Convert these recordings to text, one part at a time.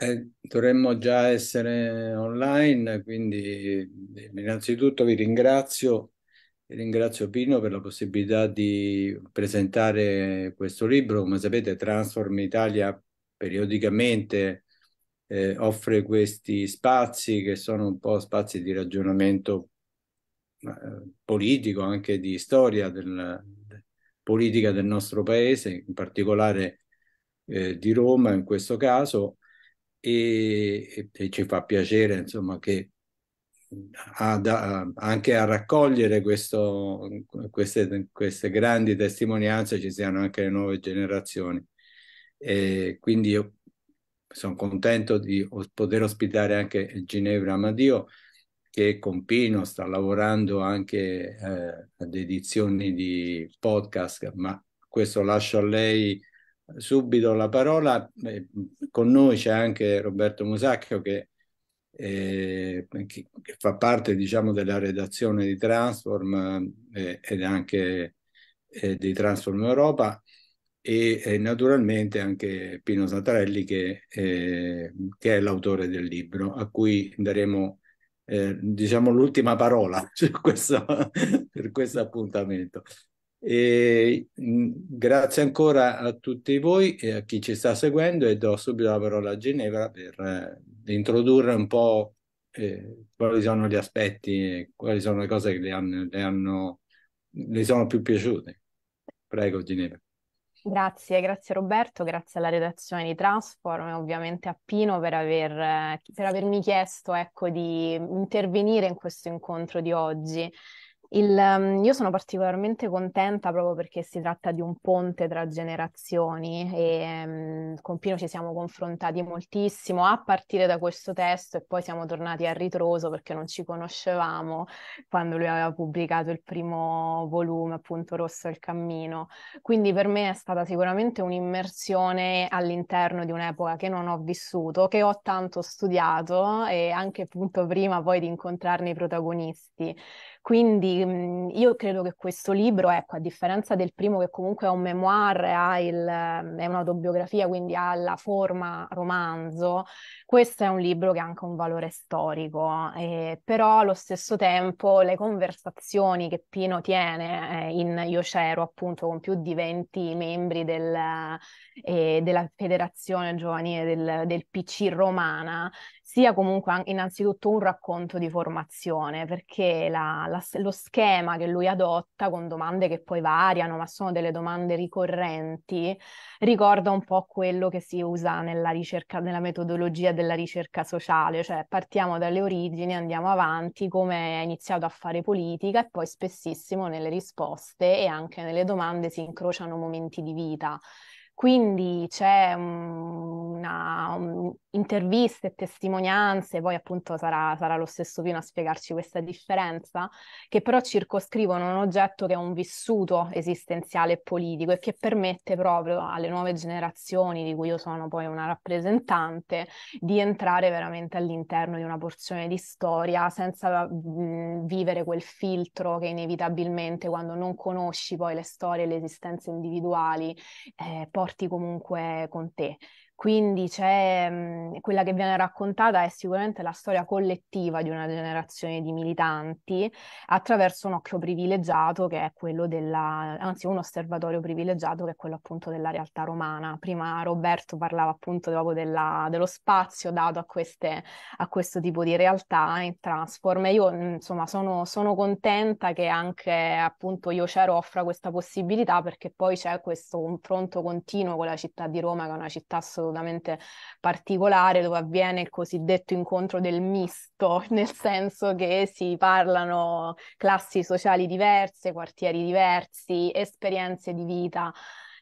Eh, dovremmo già essere online, quindi innanzitutto vi ringrazio, ringrazio Pino per la possibilità di presentare questo libro. Come sapete Transform Italia periodicamente eh, offre questi spazi che sono un po' spazi di ragionamento eh, politico, anche di storia del, politica del nostro paese, in particolare eh, di Roma in questo caso e, e ci fa piacere insomma che ad, anche a raccogliere questo, queste, queste, grandi testimonianze ci siano anche le nuove generazioni. E quindi io sono contento di poter ospitare anche Ginevra Amadio che con Pino sta lavorando anche eh, ad edizioni di podcast, ma questo lascio a lei subito la parola. Eh, con noi c'è anche Roberto Musacchio che, eh, che, fa parte diciamo, della redazione di Transform eh, ed anche eh, di Transform Europa e, e, eh, naturalmente anche Pino Santarelli che, eh, che è l'autore del libro a cui daremo diciamo l'ultima parola su questo, per questo appuntamento. E, mm, grazie ancora a tutti voi e a chi ci sta seguendo e do subito la parola a Ginevra per eh, introdurre un po' eh, quali sono gli aspetti, e quali sono le cose che le hanno, le hanno le sono più piaciute. Prego Ginevra. Grazie, grazie Roberto, grazie alla redazione di Transform e ovviamente a Pino per, aver, per avermi chiesto ecco, di intervenire in questo incontro di oggi. Il, ehm, io sono particolarmente contenta proprio perché si tratta di un ponte tra generazioni e ehm, con Pino ci siamo confrontati moltissimo a partire da questo testo e poi siamo tornati a ritroso perché non ci conoscevamo quando lui aveva pubblicato il primo volume, appunto Rosso il Cammino. Quindi per me è stata sicuramente un'immersione all'interno di un'epoca che non ho vissuto, che ho tanto studiato e anche appunto prima poi di incontrarne i protagonisti. Quindi mhmm, io credo che questo libro, ecco, a differenza del primo che comunque è un memoir, il, è un'autobiografia, quindi ha la forma romanzo, questo è un libro che ha anche un valore storico, eh, però allo stesso tempo le conversazioni che Pino tiene eh, in Io c'ero appunto con più di 20 membri del, eh, della Federazione Giovanile del, del PC Romana, sia comunque innanzitutto un racconto di formazione, perché la, la, lo schema che lui adotta, con domande che poi variano, ma sono delle domande ricorrenti, ricorda un po' quello che si usa nella, ricerca, nella metodologia della ricerca sociale, cioè partiamo dalle origini, andiamo avanti, come ha iniziato a fare politica e poi spessissimo nelle risposte e anche nelle domande si incrociano momenti di vita. Quindi c'è una, un, e testimonianze, poi appunto sarà, sarà lo stesso Pino a spiegarci questa differenza, che però circoscrivono un oggetto che è un vissuto esistenziale e politico e che permette proprio alle nuove generazioni, di cui io sono poi una rappresentante, di entrare veramente all'interno di una porzione di storia senza mh, vivere quel filtro che inevitabilmente quando non conosci poi le storie e le esistenze individuali eh, porta porti comunque con te. Quindi c'è mhmm, quella che viene raccontata è sicuramente la storia collettiva di una generazione di militanti attraverso un occhio privilegiato che è quello della, anzi un osservatorio privilegiato che è quello appunto della realtà romana. Prima Roberto parlava appunto proprio della, dello spazio dato a, queste, a, questo tipo di realtà in Transform e io mhmm, insomma sono, sono contenta che anche appunto Io Cero offra questa possibilità perché poi c'è questo confronto continuo con la città di Roma che è una città assolutamente assolutamente particolare dove avviene il cosiddetto incontro del misto, nel senso che si parlano classi sociali diverse, quartieri diversi, esperienze di vita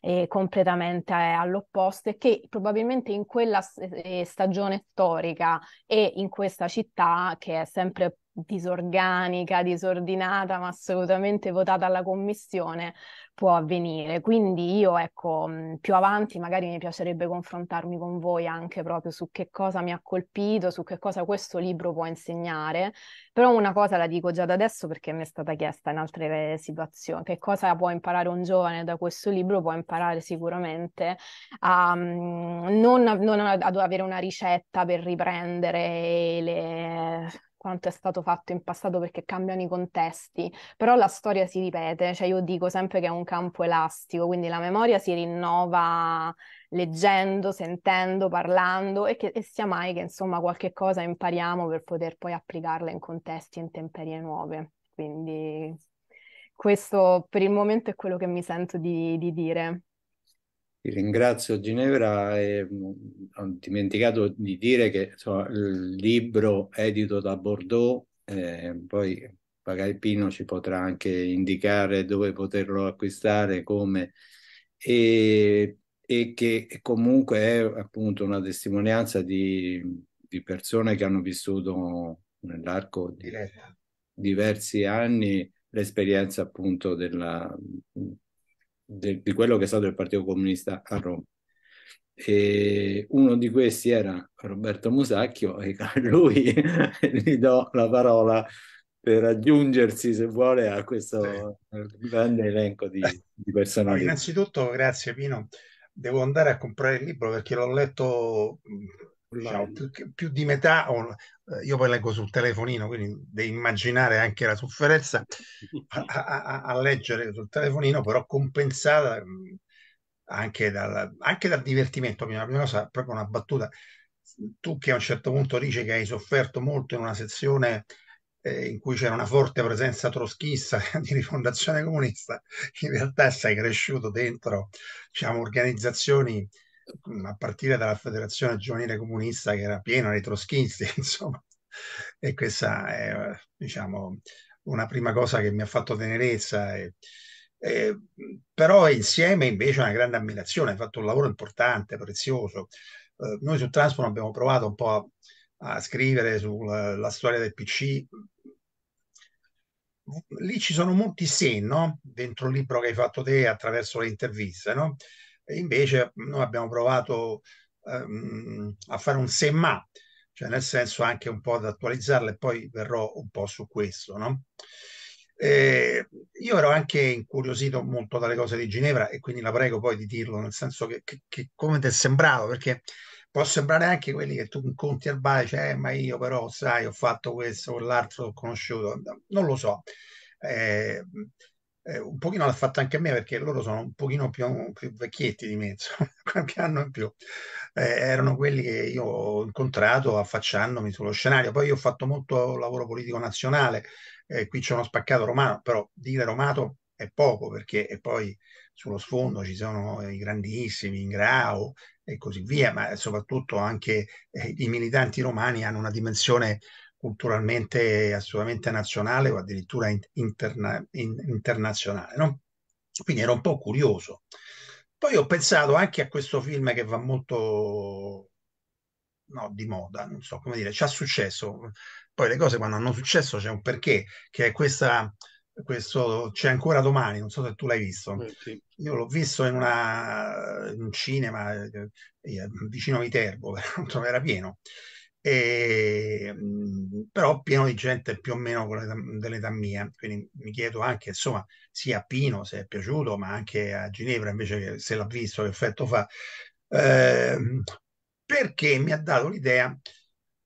eh, completamente all'opposto e che probabilmente in quella eh, stagione storica e in questa città che è sempre disorganica, disordinata, ma assolutamente votata alla commissione può avvenire. Quindi io, ecco, più avanti magari mi piacerebbe confrontarmi con voi anche proprio su che cosa mi ha colpito, su che cosa questo libro può insegnare, però una cosa la dico già da adesso perché mi è stata chiesta in altre situazioni, che cosa può imparare un giovane da questo libro? Può imparare sicuramente a non, non ad avere una ricetta per riprendere le quanto è stato fatto in passato perché cambiano i contesti, però la storia si ripete, cioè io dico sempre che è un campo elastico, quindi la memoria si rinnova leggendo, sentendo, parlando e che e sia mai che insomma qualche cosa impariamo per poter poi applicarla in contesti e in intemperie nuove. Quindi questo per il momento è quello che mi sento di, di dire ti ringrazio Ginevra e mm, ho dimenticato di dire che insomma, il libro edito da Bordeaux, eh, poi magari Pino ci potrà anche indicare dove poterlo acquistare, come, e, e che comunque è appunto una testimonianza di, di persone che hanno vissuto nell'arco di diversi anni l'esperienza appunto della, de, di quello che è stato il Partito Comunista a Roma. E uno di questi era Roberto Musacchio e a lui gli do la parola per aggiungersi, se vuole, a questo sì. grande elenco di, di personaggi. Innanzitutto, grazie Pino, devo andare a comprare il libro perché l'ho letto diciamo, più, più, di metà, eh, io poi leggo sul telefonino, quindi devi immaginare anche la sofferenza a, a, a leggere sul telefonino, però compensata mm, anche dal, anche dal divertimento. La prima cosa, proprio una battuta, tu che a un certo punto dici che hai sofferto molto in una sezione eh, in cui c'era una forte presenza troschista di rifondazione comunista, in realtà sei cresciuto dentro diciamo, organizzazioni Mm, a partire dalla Federazione Giovanile Comunista che era piena di trotskisti, insomma. E questa è, diciamo, una prima cosa che mi ha fatto tenerezza. E, e, mm, però insieme invece una grande ammirazione, hai fatto un lavoro importante, prezioso. Eh, noi su Transpon abbiamo provato un po' a, a scrivere sulla storia del PC. Lì ci sono molti se, no? Dentro il libro che hai fatto te attraverso le interviste, no? E invece mhmm, noi abbiamo provato ehm, a fare un se cioè nel senso anche un po' ad attualizzarla e poi verrò un po' su questo, no? Eh, io ero anche incuriosito molto dalle cose di Ginevra e quindi la prego poi di dirlo, nel senso che, che, che come ti è sembrato, perché può sembrare anche quelli che tu incontri al bar, cioè, eh, ma io però, sai, ho fatto questo, quell'altro, l'ho conosciuto, non lo so. Eh, eh, un pochino l'ha fatta anche a me perché loro sono un pochino più, più vecchietti di me, insomma, qualche anno in più. Eh, erano quelli che io ho incontrato affacciandomi sullo scenario. Poi io ho fatto molto lavoro politico nazionale, eh, qui c'è uno spaccato romano, però dire romato è poco perché e poi sullo sfondo ci sono i grandissimi, Ingrao e così via, ma soprattutto anche eh, i militanti romani hanno una dimensione culturalmente assolutamente nazionale o addirittura interna internazionale. No? Quindi ero un po' curioso. Poi ho pensato anche a questo film che va molto no, di moda, non so come dire, ci ha successo. Poi le cose quando hanno successo c'è un perché, che è questa, questo c'è ancora domani, non so se tu l'hai visto. Eh, sì. Io l'ho visto in, una, in, un cinema eh, vicino a Viterbo, peraltro era pieno e, però pieno di gente più o meno dell'età mia, quindi mi chiedo anche, insomma, sia a Pino se è piaciuto, ma anche a Ginevra invece che se l'ha visto, che effetto fa, eh, perché mi ha dato l'idea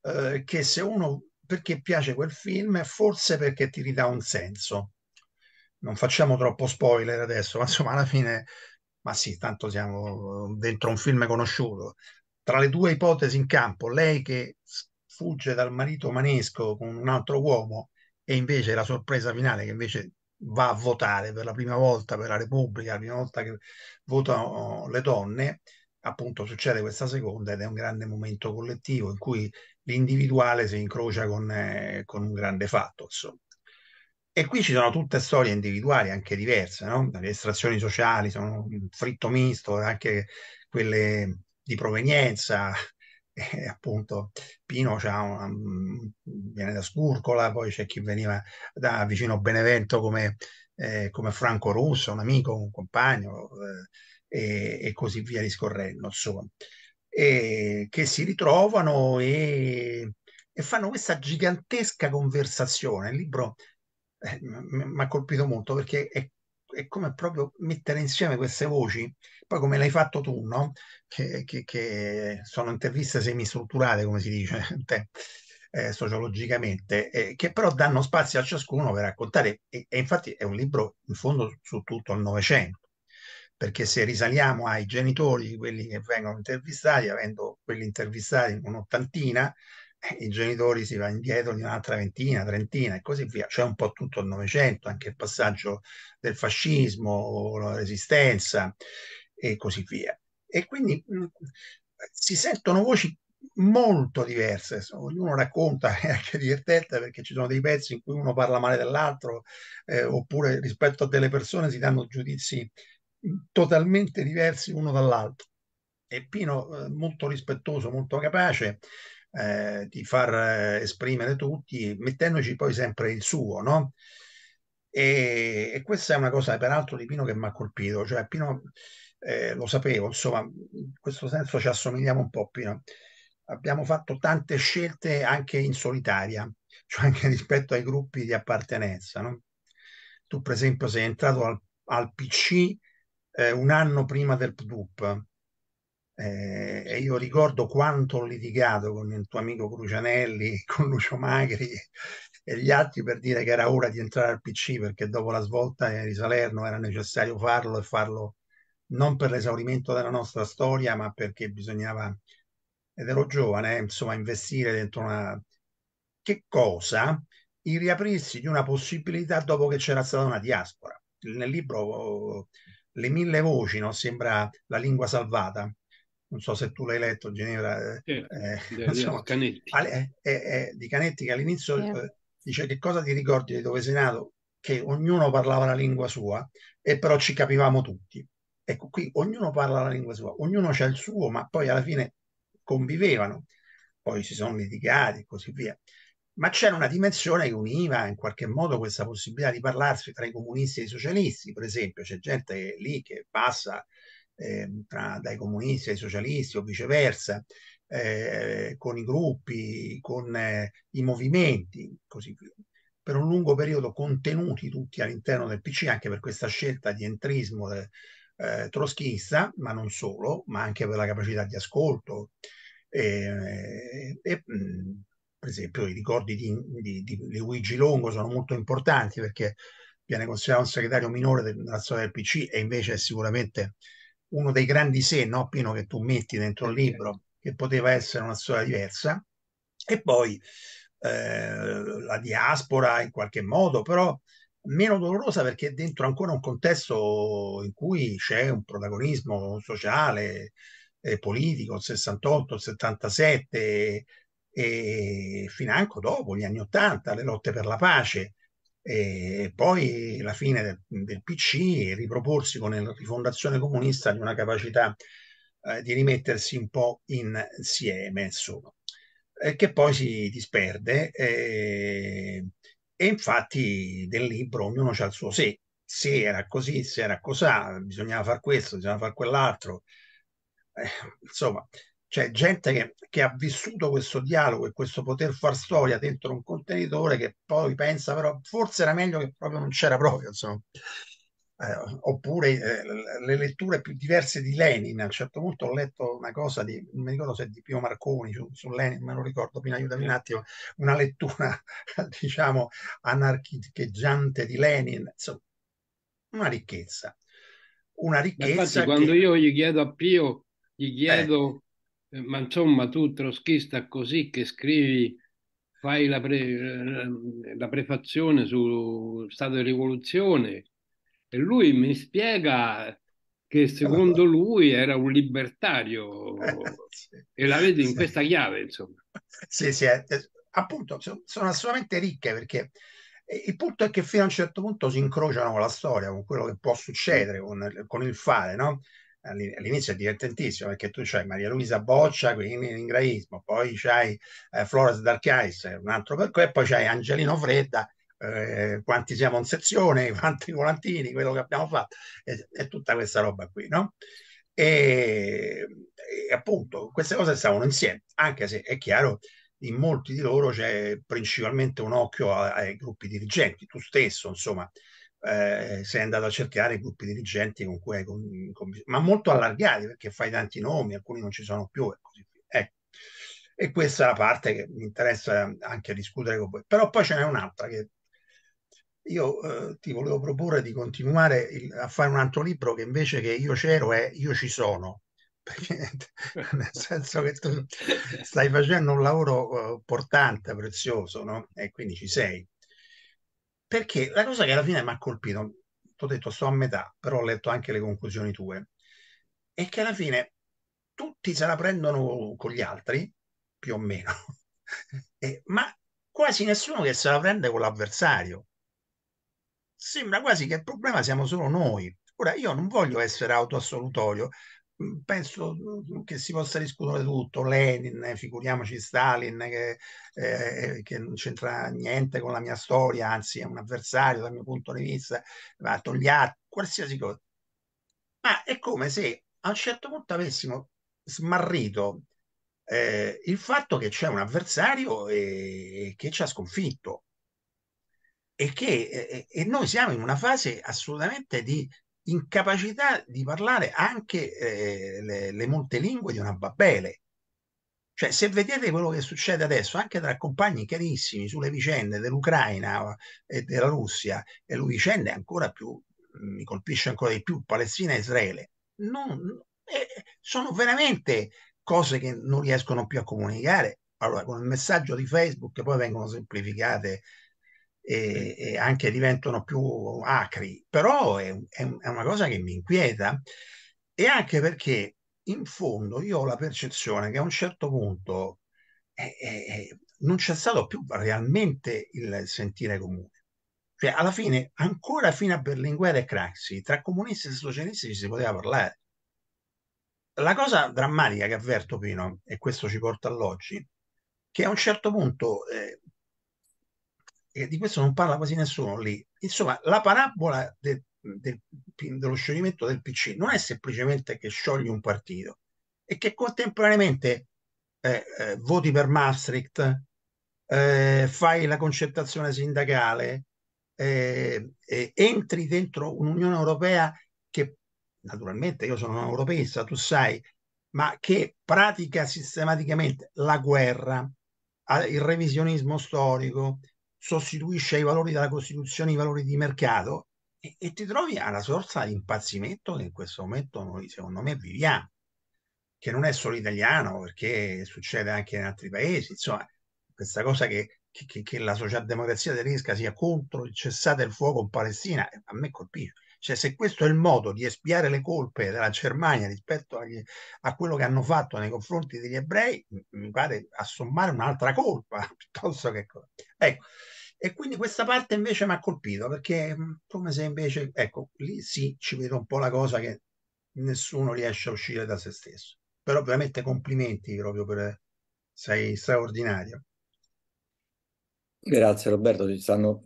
eh, che se uno, perché piace quel film, è forse perché ti ridà un senso. Non facciamo troppo spoiler adesso, ma insomma alla fine ma sì, tanto siamo dentro un film conosciuto, tra le due ipotesi in campo, lei che fugge dal marito manesco con un altro uomo e invece la sorpresa finale che invece va a votare per la prima volta per la Repubblica, la prima volta che votano le donne, appunto succede questa seconda ed è un grande momento collettivo in cui l'individuale si incrocia con, eh, con un grande fatto. Insomma. E qui ci sono tutte storie individuali anche diverse, no? le estrazioni sociali, sono un fritto misto, anche quelle di provenienza. E appunto Pino una, viene da Scurcola, poi c'è chi veniva da vicino Benevento come, eh, come Franco Russo, un amico, un compagno eh, e, e, così via discorrendo, insomma, e, che si ritrovano e, e fanno questa gigantesca conversazione. Il libro eh, mi ha colpito molto perché è, è, come proprio mettere insieme queste voci, poi come l'hai fatto tu, no? che, che, che sono interviste semistrutturate, come si dice eh, sociologicamente, eh, che però danno spazio a ciascuno per raccontare, e, e infatti è un libro in fondo su tutto il Novecento perché se risaliamo ai genitori di quelli che vengono intervistati, avendo quelli intervistati un'ottantina, eh, i genitori si va indietro di un'altra ventina, trentina e così via. C'è cioè, un po' tutto il Novecento, anche il passaggio del fascismo, la resistenza e così via e quindi mh, mm, si sentono voci molto diverse, ognuno racconta, è anche divertente perché ci sono dei pezzi in cui uno parla male dell'altro, eh, oppure rispetto a delle persone si danno giudizi mm, totalmente diversi uno dall'altro. E Pino eh, molto rispettoso, molto capace eh, di far eh, esprimere tutti, mettendoci poi sempre il suo, no? E, e questa è una cosa peraltro di Pino che mi ha colpito, cioè Pino eh, lo sapevo, insomma, in questo senso ci assomigliamo un po', più. Abbiamo fatto tante scelte anche in solitaria, cioè anche rispetto ai gruppi di appartenenza. No? Tu, per esempio, sei entrato al, al PC eh, un anno prima del PDUP, eh, e io ricordo quanto ho litigato con il tuo amico Crucianelli, con Lucio Magri e gli altri per dire che era ora di entrare al PC perché dopo la svolta di Salerno era necessario farlo e farlo non per l'esaurimento della nostra storia, ma perché bisognava, ed ero giovane, insomma, investire dentro una... Che cosa? Il riaprirsi di una possibilità dopo che c'era stata una diaspora. Nel libro Le mille voci, no? sembra la lingua salvata. Non so se tu l'hai letto, Ginevra. Eh, eh, insomma, Canetti. Eh, eh, eh, di Canetti che all'inizio eh, dice che cosa ti ricordi di dove sei nato? Che ognuno parlava la lingua sua e però ci capivamo tutti. Ecco, qui ognuno parla la lingua sua, ognuno ha il suo, ma poi alla fine convivevano, poi si sono litigati e così via. Ma c'era una dimensione che univa in qualche modo questa possibilità di parlarsi tra i comunisti e i socialisti, per esempio, c'è gente lì che passa eh, tra, dai comunisti ai socialisti o viceversa, eh, con i gruppi, con eh, i movimenti, così via. Per un lungo periodo contenuti tutti all'interno del PC, anche per questa scelta di entrismo. De, eh, eh, troschista, ma non solo, ma anche per la capacità di ascolto. E, eh, e, mm, per esempio i ricordi di, di, di, Luigi Longo sono molto importanti perché viene considerato un segretario minore del, della storia del PC e invece è sicuramente uno dei grandi sé, no Pino, che tu metti dentro il libro, che poteva essere una storia diversa. E poi eh, la diaspora in qualche modo, però meno dolorosa perché è dentro ancora un contesto in cui c'è un protagonismo sociale, e politico, il 68, il 77 e fino anche dopo gli anni 80, le lotte per la pace e poi la fine del, del PC e riproporsi con la rifondazione comunista di una capacità eh, di rimettersi un po' insieme, insomma, eh, che poi si disperde. Eh, e infatti del libro ognuno ha il suo sé, se era così, se era cos'ha, bisognava fare questo, bisognava fare quell'altro. Eh, insomma, c'è gente che, che, ha vissuto questo dialogo e questo poter far storia dentro un contenitore che poi pensa però forse era meglio che proprio non c'era proprio, insomma eh, oppure eh, le letture più diverse di Lenin. A un certo punto ho letto una cosa di, non mi ricordo se è di Pio Marconi su, su Lenin, me lo ricordo, mi aiutami un attimo, una lettura, diciamo, anarchicheggiante di Lenin. Insomma, una ricchezza. Una ricchezza. Infatti, che... quando io gli chiedo a Pio, gli eh. chiedo, eh. ma insomma, tu trotschista così che scrivi fai la, pre, eh, la, prefazione su Stato di Rivoluzione, e lui mi spiega che secondo lui era un libertario e la vede in sì. questa chiave, insomma. Sì, sì, appunto, sono assolutamente ricche perché il punto è che fino a un certo punto si incrociano con la storia, con quello che può succedere, con, con il fare, no? all'inizio è divertentissimo perché tu c'hai Maria Luisa Boccia, quindi l'ingraismo, poi c'hai eh, Flores Darchiais, un altro per e poi c'hai Angelino Fredda eh, quanti siamo in sezione, quanti volantini, quello che abbiamo fatto, e, e tutta questa roba qui, no? E, e, appunto queste cose stavano insieme, anche se è chiaro in molti di loro c'è principalmente un occhio a, ai gruppi dirigenti, tu stesso insomma eh, sei andato a cercare i gruppi dirigenti con cui hai con, con, ma molto allargati perché fai tanti nomi, alcuni non ci sono più e così via. Ecco. E questa è la parte che mi interessa anche discutere con voi. Però poi ce n'è un'altra che io eh, ti volevo proporre di continuare il, a fare un altro libro che invece che io c'ero è Io ci sono, perché nel senso che tu stai facendo un lavoro eh, portante, prezioso, no? E quindi ci sei. Perché la cosa che alla fine mi ha colpito, ti ho detto sto a metà, però ho letto anche le conclusioni tue, è che alla fine tutti se la prendono con gli altri, più o meno, eh, ma quasi nessuno che se la prende con l'avversario sembra quasi che il problema siamo solo noi. Ora, io non voglio essere autoassolutorio, mm, penso mm, che si possa discutere tutto, Lenin, eh, figuriamoci Stalin, che, eh, eh, che non c'entra niente con la mia storia, anzi è un avversario dal mio punto di vista, va togliato, qualsiasi cosa. Ma è come se a un certo punto avessimo smarrito eh, il fatto che c'è un avversario e, e che ci ha sconfitto e che e noi siamo in una fase assolutamente di incapacità di parlare anche eh, le, le molte lingue di una Babele. Cioè, se vedete quello che succede adesso, anche tra compagni carissimi sulle vicende dell'Ucraina eh, e della Russia, e le vicende ancora più, mm, mi colpisce ancora di più, Palestina e Israele, non, eh, sono veramente cose che non riescono più a comunicare. Allora, con il messaggio di Facebook poi vengono semplificate e, e anche diventano più acri, però è, è, è una cosa che mi inquieta e anche perché in fondo io ho la percezione che a un certo punto eh, eh, non c'è stato più realmente il sentire comune. Cioè, alla fine, ancora fino a Berlinguer e Craxi, tra comunisti e socialisti ci si poteva parlare. La cosa drammatica che avverto, Pino, e questo ci porta all'oggi, che a un certo punto eh, e di questo non parla quasi nessuno lì. Insomma, la parabola de, de, dello scioglimento del PC non è semplicemente che sciogli un partito, e che contemporaneamente eh, eh, voti per Maastricht, eh, fai la concertazione sindacale, eh, entri dentro un'Unione Europea che naturalmente io sono un europeista, tu sai, ma che pratica sistematicamente la guerra, ah, il revisionismo storico, sostituisce ai valori della Costituzione i valori di mercato e, e ti trovi alla sorta di impazzimento che in questo momento noi, secondo me, viviamo, che non è solo italiano, perché succede anche in altri paesi, insomma, questa cosa che, che, che la socialdemocrazia tedesca sia contro il cessate il fuoco in Palestina, eh, a me colpisce cioè, se questo è il modo di espiare le colpe della Germania rispetto agli, a quello che hanno fatto nei confronti degli ebrei, mi pare assommare un'altra colpa piuttosto che... Ecco. E quindi questa parte invece mi ha colpito perché mm, come se invece, ecco, lì sì ci vedo un po' la cosa che nessuno riesce a uscire da se stesso. Però ovviamente complimenti proprio per sei straordinario. Grazie Roberto, ci stanno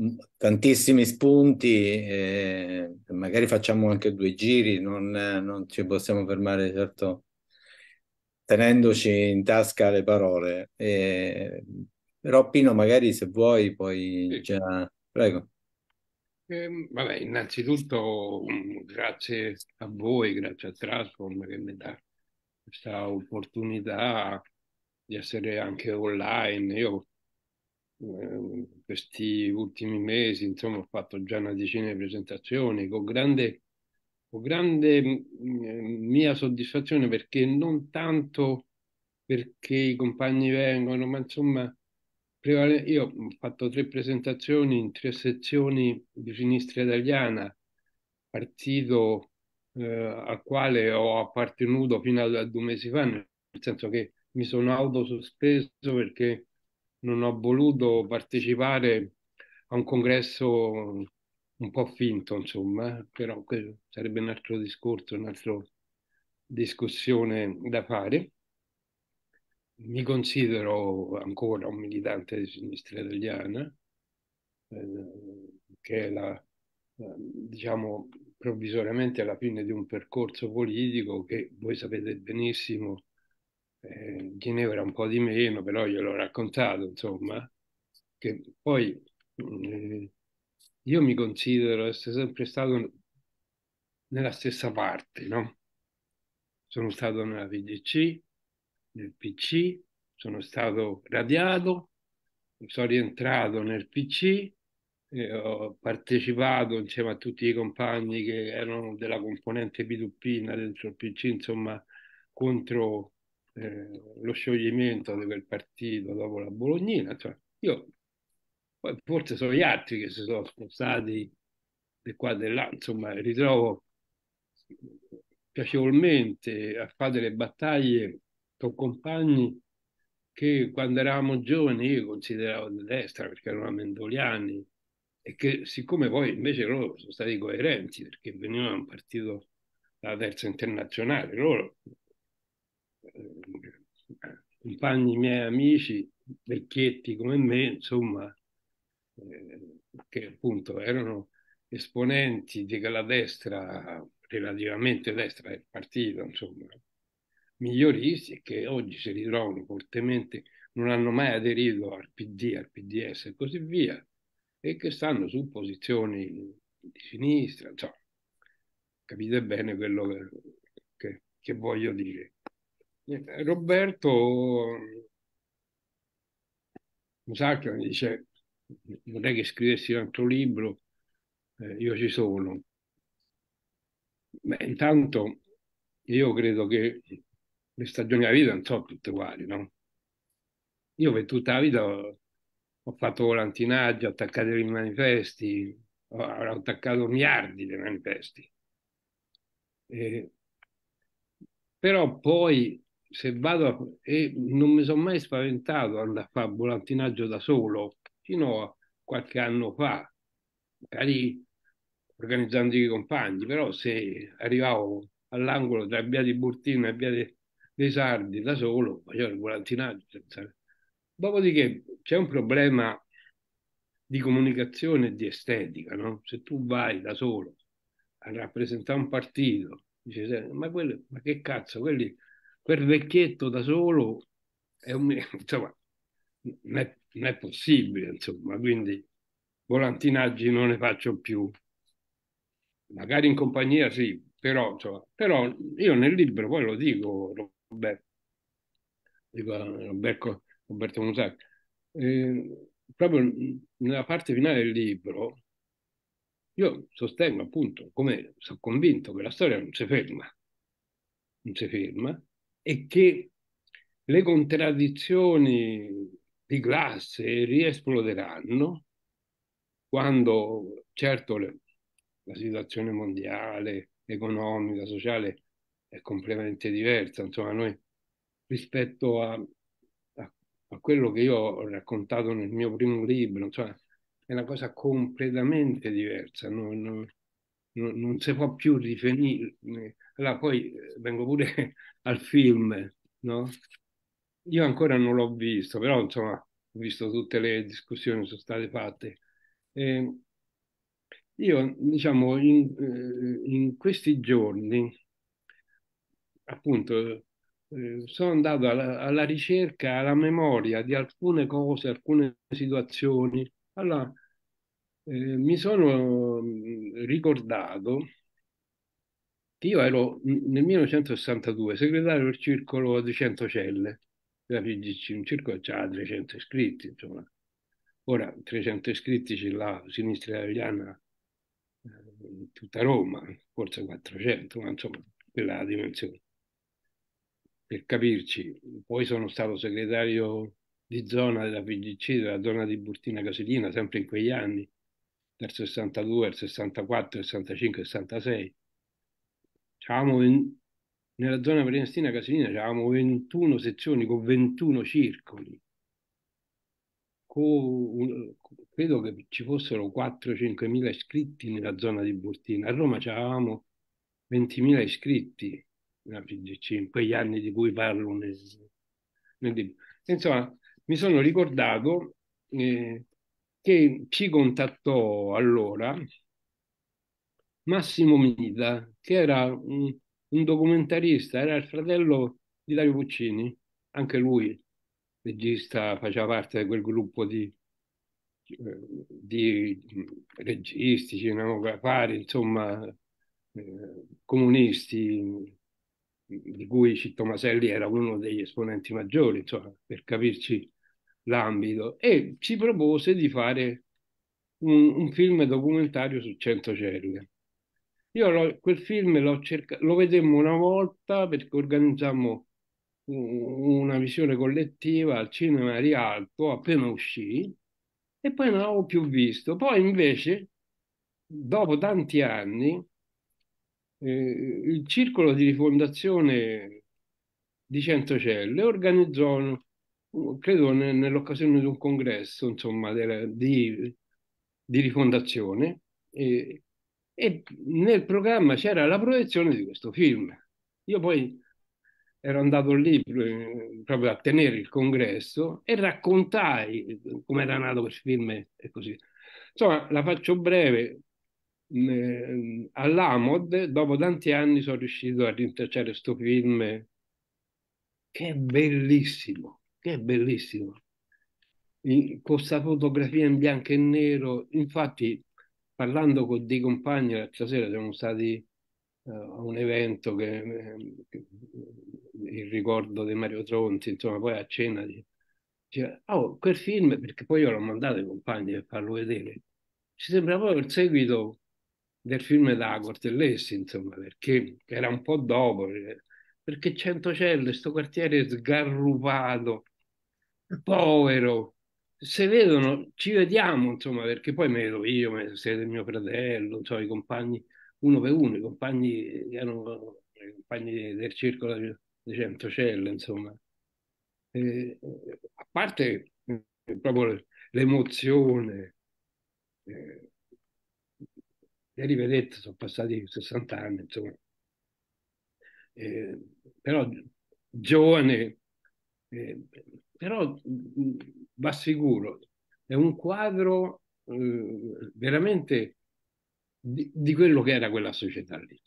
Mm, tantissimi spunti, eh, magari facciamo anche due giri, non, non, ci possiamo fermare certo tenendoci in tasca le parole. Eh, però Pino, magari se vuoi poi sì. già... Prego. Eh, vabbè, innanzitutto mm, grazie a voi, grazie a Transform che mi dà questa opportunità di essere anche online. Io eh, questi ultimi mesi, insomma, ho fatto già una decina di presentazioni con grande, con grande mm, mm, mia soddisfazione perché non tanto perché i compagni vengono, ma insomma, io ho fatto tre presentazioni in tre sezioni di sinistra italiana, partito eh, al quale ho appartenuto fino a, a due mesi fa, nel senso che mi sono autosospeso perché non ho voluto partecipare a un congresso un po' finto, insomma, eh? però sarebbe un altro discorso, un'altra discussione da fare. Mi considero ancora un militante di sinistra italiana, eh, che è la, eh, diciamo, provvisoriamente alla fine di un percorso politico che voi sapete benissimo Ginevra eh, un po' di meno, però gliel'ho raccontato, insomma, che poi eh, io mi considero essere sempre stato nella stessa parte, no? Sono stato nella VDC, nel PC, sono stato radiato, sono rientrato nel PC, ho partecipato insieme a tutti i compagni che erano della componente P2P dentro il PC, insomma, contro eh, lo scioglimento di quel partito dopo la Bolognina. Cioè, io, poi forse sono gli altri che si sono spostati di qua e di là, insomma, ritrovo piacevolmente a fare delle battaglie con compagni che quando eravamo giovani io consideravo di destra perché erano amendoliani e che siccome poi invece loro sono stati coerenti perché venivano da un partito dalla terza internazionale, loro compagni miei amici, vecchietti come me, insomma, eh, che appunto erano esponenti della destra, relativamente destra del partito, insomma, miglioristi che oggi si ritrovano fortemente, non hanno mai aderito al PD, al PDS e così via, e che stanno su posizioni di sinistra, insomma, capite bene quello che, che, che voglio dire. Roberto Musacchio mi dice vorrei che scrivessi un altro libro, eh, io ci sono. Beh, intanto io credo che le stagioni della vita non sono tutte uguali, no? Io per tutta la vita ho, fatto volantinaggio, ho attaccato i manifesti, ho, ho attaccato miliardi di manifesti. E, eh, però poi se vado a, e non mi sono mai spaventato andare a fare volantinaggio da solo fino a qualche anno fa, magari organizzando i compagni, però se arrivavo all'angolo tra via di Burtino e via de, dei Sardi da solo, facevo il volantinaggio. Senza... Dopodiché c'è un problema di comunicazione e di estetica, no? Se tu vai da solo a rappresentare un partito, dici, ma, quello, ma che cazzo, quelli quel vecchietto da solo è un, insomma, non è, non è possibile, insomma, quindi volantinaggi non ne faccio più. Magari in compagnia sì, però, insomma, però io nel libro poi lo dico, Roberto, dico Roberto, Roberto Musacchi, eh, proprio nella parte finale del libro, io sostengo appunto, come sono convinto, che la storia non si ferma, non si ferma, è che le contraddizioni di classe riesploderanno quando, certo, le, la situazione mondiale, economica, sociale è completamente diversa. Insomma, noi rispetto a, a, a, quello che io ho raccontato nel mio primo libro, insomma, è una cosa completamente diversa. Non, non, non, si può più riferire allora, poi eh, vengo pure al film, no? Io ancora non l'ho visto, però insomma, ho visto tutte le discussioni che sono state fatte. E ehm, io, diciamo, in, eh, in, questi giorni, appunto, eh, sono andato alla, alla, ricerca, alla memoria di alcune cose, alcune situazioni. Allora, eh, mi sono mm, ricordato io ero nel 1962 segretario del circolo a 200 celle della PGC, un circolo che ha 300 iscritti, insomma. Ora 300 iscritti c'è la sinistra italiana eh, tutta Roma, forse 400, ma insomma, quella dimensione. Per capirci, poi sono stato segretario di zona della PGC, della zona di Burtina Casilina, sempre in quegli anni, dal 62 al 64, 65, 66 avevamo nella zona prenestina casilina avevamo 21 sezioni con 21 circoli. Con, credo che ci fossero 4-5 mila iscritti nella zona di Burtina. A Roma avevamo 20.000 iscritti nella PGC in quegli anni di cui parlo nel, nel Insomma, mi sono ricordato eh, che ci contattò allora Massimo Mida, che era un, un documentarista, era il fratello di Dario Puccini, anche lui regista, faceva parte di quel gruppo di, eh, di registi, cinematografari, insomma, eh, comunisti, di cui Citto Maselli era uno degli esponenti maggiori, insomma, per capirci l'ambito, e ci propose di fare un, un film documentario su Centocelle. Io quel film cerca... lo vedemmo una volta perché organizzammo una visione collettiva al cinema Rialto appena uscì e poi non l'avevo più visto. Poi invece, dopo tanti anni, eh, il circolo di rifondazione di Centocelle organizzò, credo ne, nell'occasione di un congresso, insomma, della, di, di rifondazione, eh, e nel programma c'era la proiezione di questo film. Io poi ero andato lì eh, proprio a tenere il congresso e raccontai come era nato quel film e così. Insomma, la faccio breve. Mm, eh, All'Amod, dopo tanti anni, sono riuscito a rintracciare questo film che è bellissimo, che è bellissimo. In, con questa fotografia in bianco e nero, infatti parlando con dei compagni, l'altra eh, sera siamo stati eh, a un evento che, che, eh, il ricordo di Mario Tronti, insomma, poi a cena diceva, oh, quel film, perché poi io l'ho mandato ai compagni per farlo vedere, ci sembra proprio il seguito del film da Cortellesi, insomma, perché era un po' dopo, perché Centocelle, questo quartiere sgarrupato, povero, se vedono, ci vediamo, insomma, perché poi me vedo io, me vedo siete mio fratello, insomma, i compagni, uno per uno, i compagni che erano i compagni del circolo di Centocelle, insomma. E, a parte eh, proprio l'emozione, eh, le rivedete, sono passati 60 anni, insomma. Eh, però giovane eh, però mm, va sicuro, è un quadro eh, veramente di, di, quello che era quella società lì.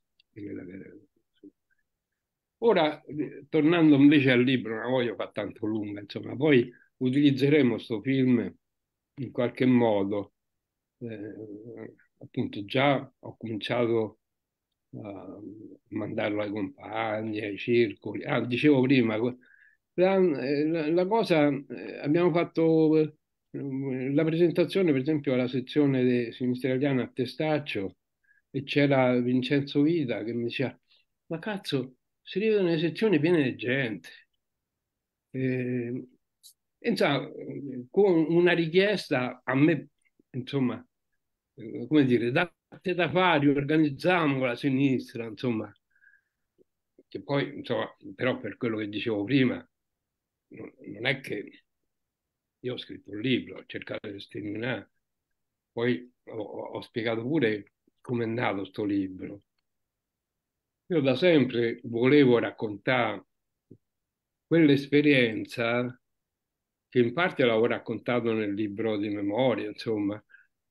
Ora, eh, tornando invece al libro, non la voglio fare tanto lunga, insomma, poi utilizzeremo questo film in qualche modo. Eh, appunto già ho cominciato a mandarlo ai compagni, ai circoli. Ah, dicevo prima, eh, la, la, cosa, eh, abbiamo fatto eh, la presentazione per esempio alla sezione di sinistra italiana a Testaccio e c'era Vincenzo Vita che mi diceva ma cazzo si rivedono le sezioni piene di gente e, insomma con una richiesta a me insomma come dire date da fare organizziamo la sinistra insomma che poi insomma però per quello che dicevo prima non, non è che io ho scritto un libro, ho cercato di sterminare, poi ho, ho spiegato pure come è nato questo libro. Io da sempre volevo raccontare quell'esperienza che in parte l'avevo raccontato nel libro di memoria, insomma,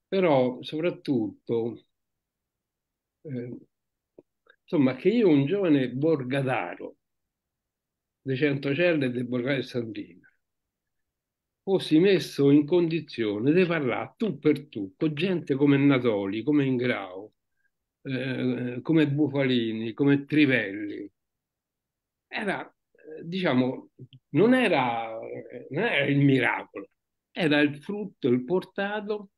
però soprattutto, eh, insomma, che io un giovane borgadaro De Centocelle e del Borgare Sandrina fossi messo in condizione di parlare tu per tu con gente come Natoli, come Ingrao, eh, come Bufalini, come Trivelli. Era, eh, diciamo, non era, non era il miracolo, era il frutto, il portato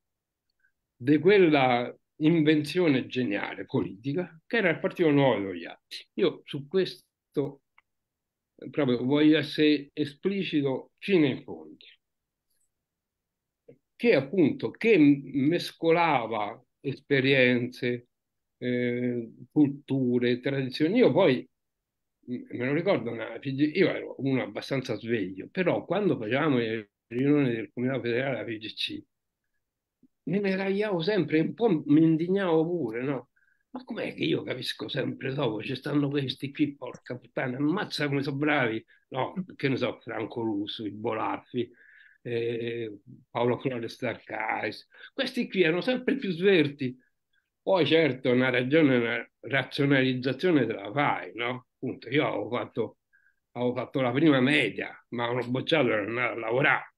di quella invenzione geniale politica che era il Partito Nuovo degli Atti. Io su questo proprio voglio essere esplicito fino in fondo, che appunto che mescolava esperienze, eh, culture, tradizioni. Io poi me lo ricordo, una, io ero uno abbastanza sveglio, però quando facevamo le riunioni del Comitato Federale della PGC, mi meravigliavo sempre, un po' mi indignavo pure, no? Ma com'è che io capisco sempre dopo? Ci stanno questi qui, porca puttana, ammazza come sono bravi. No, che ne so, Franco Russo, il Bolaffi, eh, Paolo Flores Starcais. Questi qui erano sempre più sverti. Poi certo una ragione, una razionalizzazione te la fai, no? Appunto, io avevo fatto, avevo fatto la prima media, ma hanno bocciato per andare a lavorare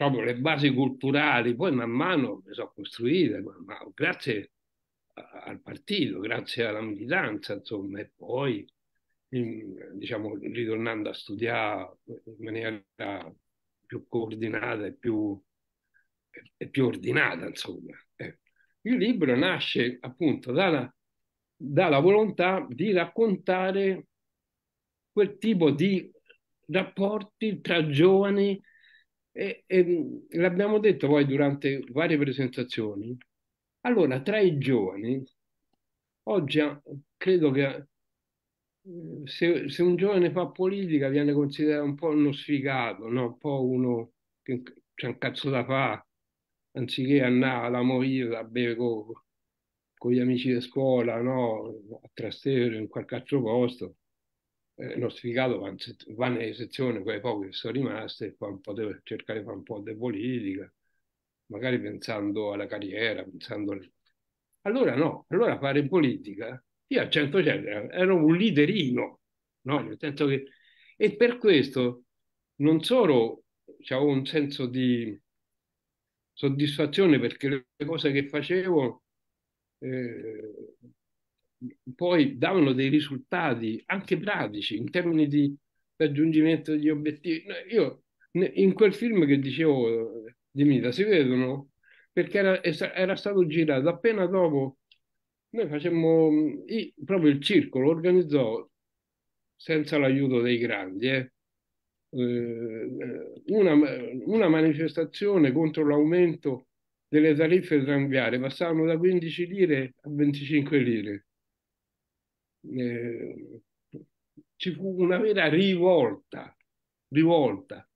proprio le basi culturali, poi man mano le sono costruite, ma, ma grazie al partito, grazie alla militanza, insomma, e poi, in, diciamo, ritornando a studiare in maniera più coordinata e più, e più ordinata, insomma. Eh. Il libro nasce appunto dalla, dalla volontà di raccontare quel tipo di rapporti tra giovani e, e, mm, l'abbiamo detto poi durante varie presentazioni. Allora, tra i giovani, oggi ah, credo che eh, se, se, un giovane fa politica viene considerato un po' uno sfigato, no? un po' uno che c'è un cazzo da fare, anziché andare alla morire a bere con, con gli amici di scuola, no? a Trastevere, in qualche altro posto eh, nostricato va in, sezione quei pochi che sono rimasti e fa un cercare di fare un po' di politica, magari pensando alla carriera, pensando... Alle... Allora no, allora fare politica, io a 100 ero un liderino, no? nel senso che... E per questo non solo avevo un senso di soddisfazione perché le cose che facevo eh, poi davano dei risultati anche pratici in termini di raggiungimento degli obiettivi. Io in quel film che dicevo eh, di Mita si vedono perché era, era stato girato appena dopo noi facemmo mm, proprio il circolo organizzò senza l'aiuto dei grandi eh, eh una, una, manifestazione contro l'aumento delle tariffe tranviarie passavano da 15 lire a 25 lire eh, ci fu una vera rivolta, rivolta,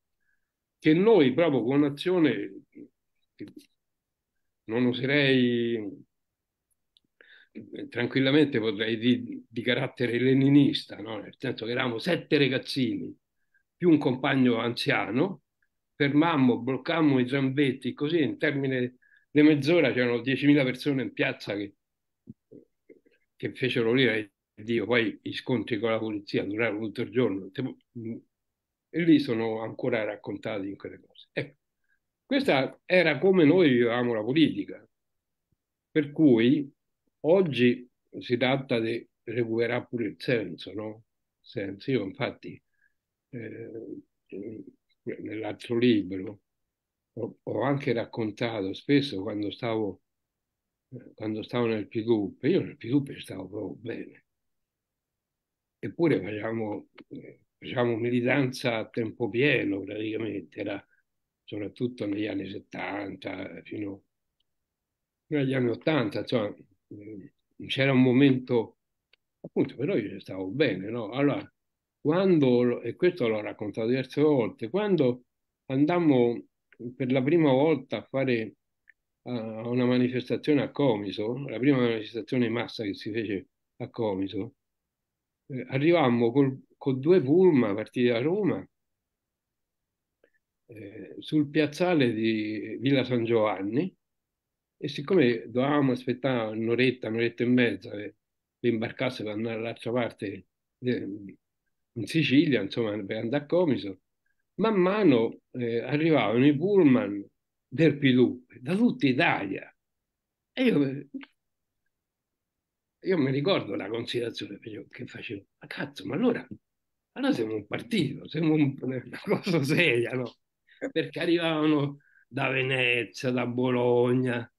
che noi proprio con azione, non userei eh, tranquillamente potrei dire di carattere leninista, no? nel senso che eravamo sette ragazzini più un compagno anziano, fermammo, bloccammo i zambetti, così in termine di mezz'ora c'erano 10.000 persone in piazza che, che fecero lì Dio, poi gli scontri con la polizia durarono tutto il giorno, mm, e lì sono ancora raccontati in quelle cose. Ecco, questa era come noi vivevamo la politica, per cui oggi si tratta di recuperare pure il senso, no? Senso. Io infatti eh, eh nell'altro libro ho, ho, anche raccontato spesso quando stavo, eh, quando stavo nel PIGUP, io nel PIGUP stavo proprio bene, eppure facciamo, eh, facciamo militanza a tempo pieno praticamente, era soprattutto negli anni 70 eh, fino, agli anni 80, insomma eh, c'era un momento appunto però io stavo bene, no? Allora, quando, e questo l'ho raccontato diverse volte, quando andammo per la prima volta a fare uh, una manifestazione a Comiso, la prima manifestazione in massa che si fece a Comiso, eh, arrivammo con due pullman partiti da Roma eh, sul piazzale di Villa San Giovanni e siccome dovevamo aspettare un'oretta, un'oretta e mezza per imbarcarsi per andare dall'altra parte eh, in Sicilia, insomma per andare a Comiso, man mano eh, arrivavano i pullman del Pilù da tutta Italia. E io io mi ricordo la considerazione che facevo, ma cazzo, ma allora, allora siamo un partito, siamo un, una cosa seria, no? Perché arrivavano da Venezia, da Bologna,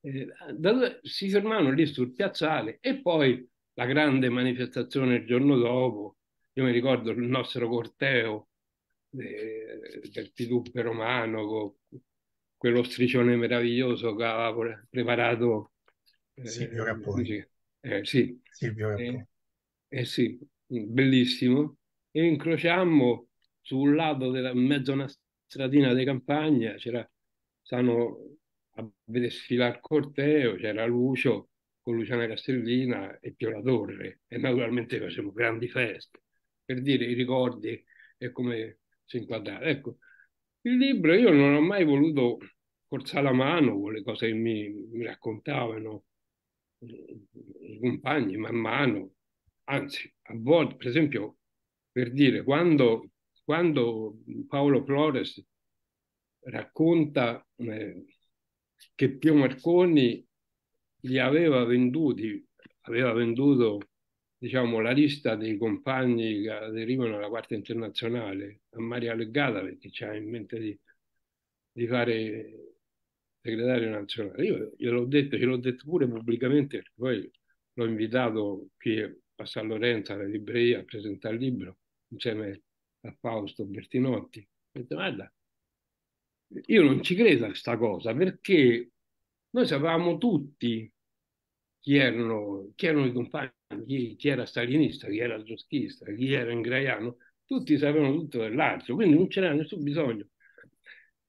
eh, da, si fermavano lì sul piazzale e poi la grande manifestazione il giorno dopo, io mi ricordo il nostro corteo eh, del Pituppe romano, con quello striscione meraviglioso che aveva preparato eh, Silvio Capponi eh, sì. Silvio eh, eh, sì, bellissimo. E incrociammo sul lato della mezzo una stradina di campagna, c'era, stanno a vedere sfilare il corteo, c'era Lucio con Luciana Castellina e Pio La Torre e naturalmente facevamo grandi feste per dire i ricordi e come si inquadrava. Ecco, il libro io non ho mai voluto forzare la mano con le cose che mi, mi raccontavano i compagni man mano, anzi, a volte, per esempio, per dire, quando, quando Paolo Flores racconta eh, che Pio Marconi gli aveva venduti, aveva venduto diciamo, la lista dei compagni che aderivano alla quarta internazionale a Maria Legata perché c'ha in mente di, di fare segretario nazionale. Io gliel'ho detto, gliel'ho detto pure pubblicamente, poi l'ho invitato qui a San Lorenzo alla libreria a presentare il libro insieme a Fausto Bertinotti. Ho detto, guarda, io non ci credo a questa cosa perché noi sapevamo tutti chi erano, chi erano i compagni, chi, chi, era stalinista, chi era trotschista, chi era ingraiano, tutti sapevano tutto dell'altro, quindi non c'era nessun bisogno.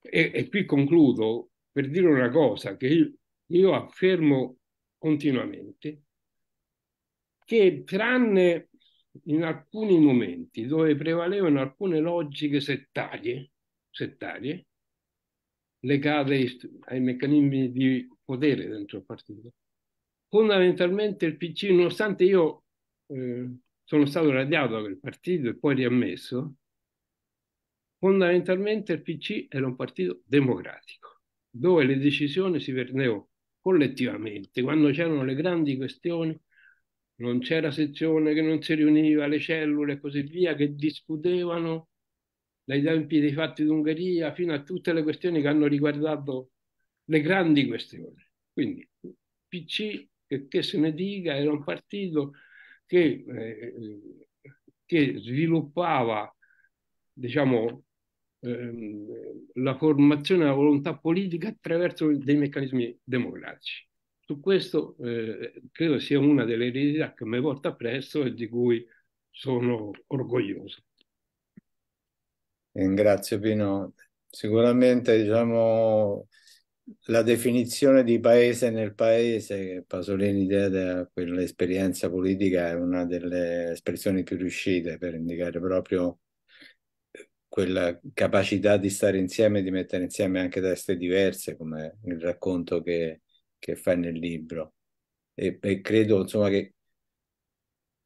E, e qui concludo per dire una cosa che io affermo continuamente, che tranne in alcuni momenti dove prevalevano alcune logiche settarie, settarie legate ai meccanismi di potere dentro il partito, fondamentalmente il PC, nonostante io eh, sono stato radiato dal partito e poi riammesso, fondamentalmente il PC era un partito democratico dove le decisioni si prendevano collettivamente, quando c'erano le grandi questioni, non c'era sezione che non si riuniva, le cellule e così via, che discutevano dai tempi dei fatti d'Ungheria fino a tutte le questioni che hanno riguardato le grandi questioni. Quindi PC, che, che se ne dica, era un partito che, eh, che sviluppava diciamo, Ehm, la formazione della volontà politica attraverso dei meccanismi democratici. Su questo eh, credo sia una delle eredità che mi porta presto e di cui sono orgoglioso. Grazie Pino. Sicuramente diciamo, la definizione di paese nel paese che Pasolini diede a quell'esperienza politica è una delle espressioni più riuscite per indicare proprio quella capacità di stare insieme, di mettere insieme anche teste diverse, come il racconto che, che fai nel libro. E, e credo insomma che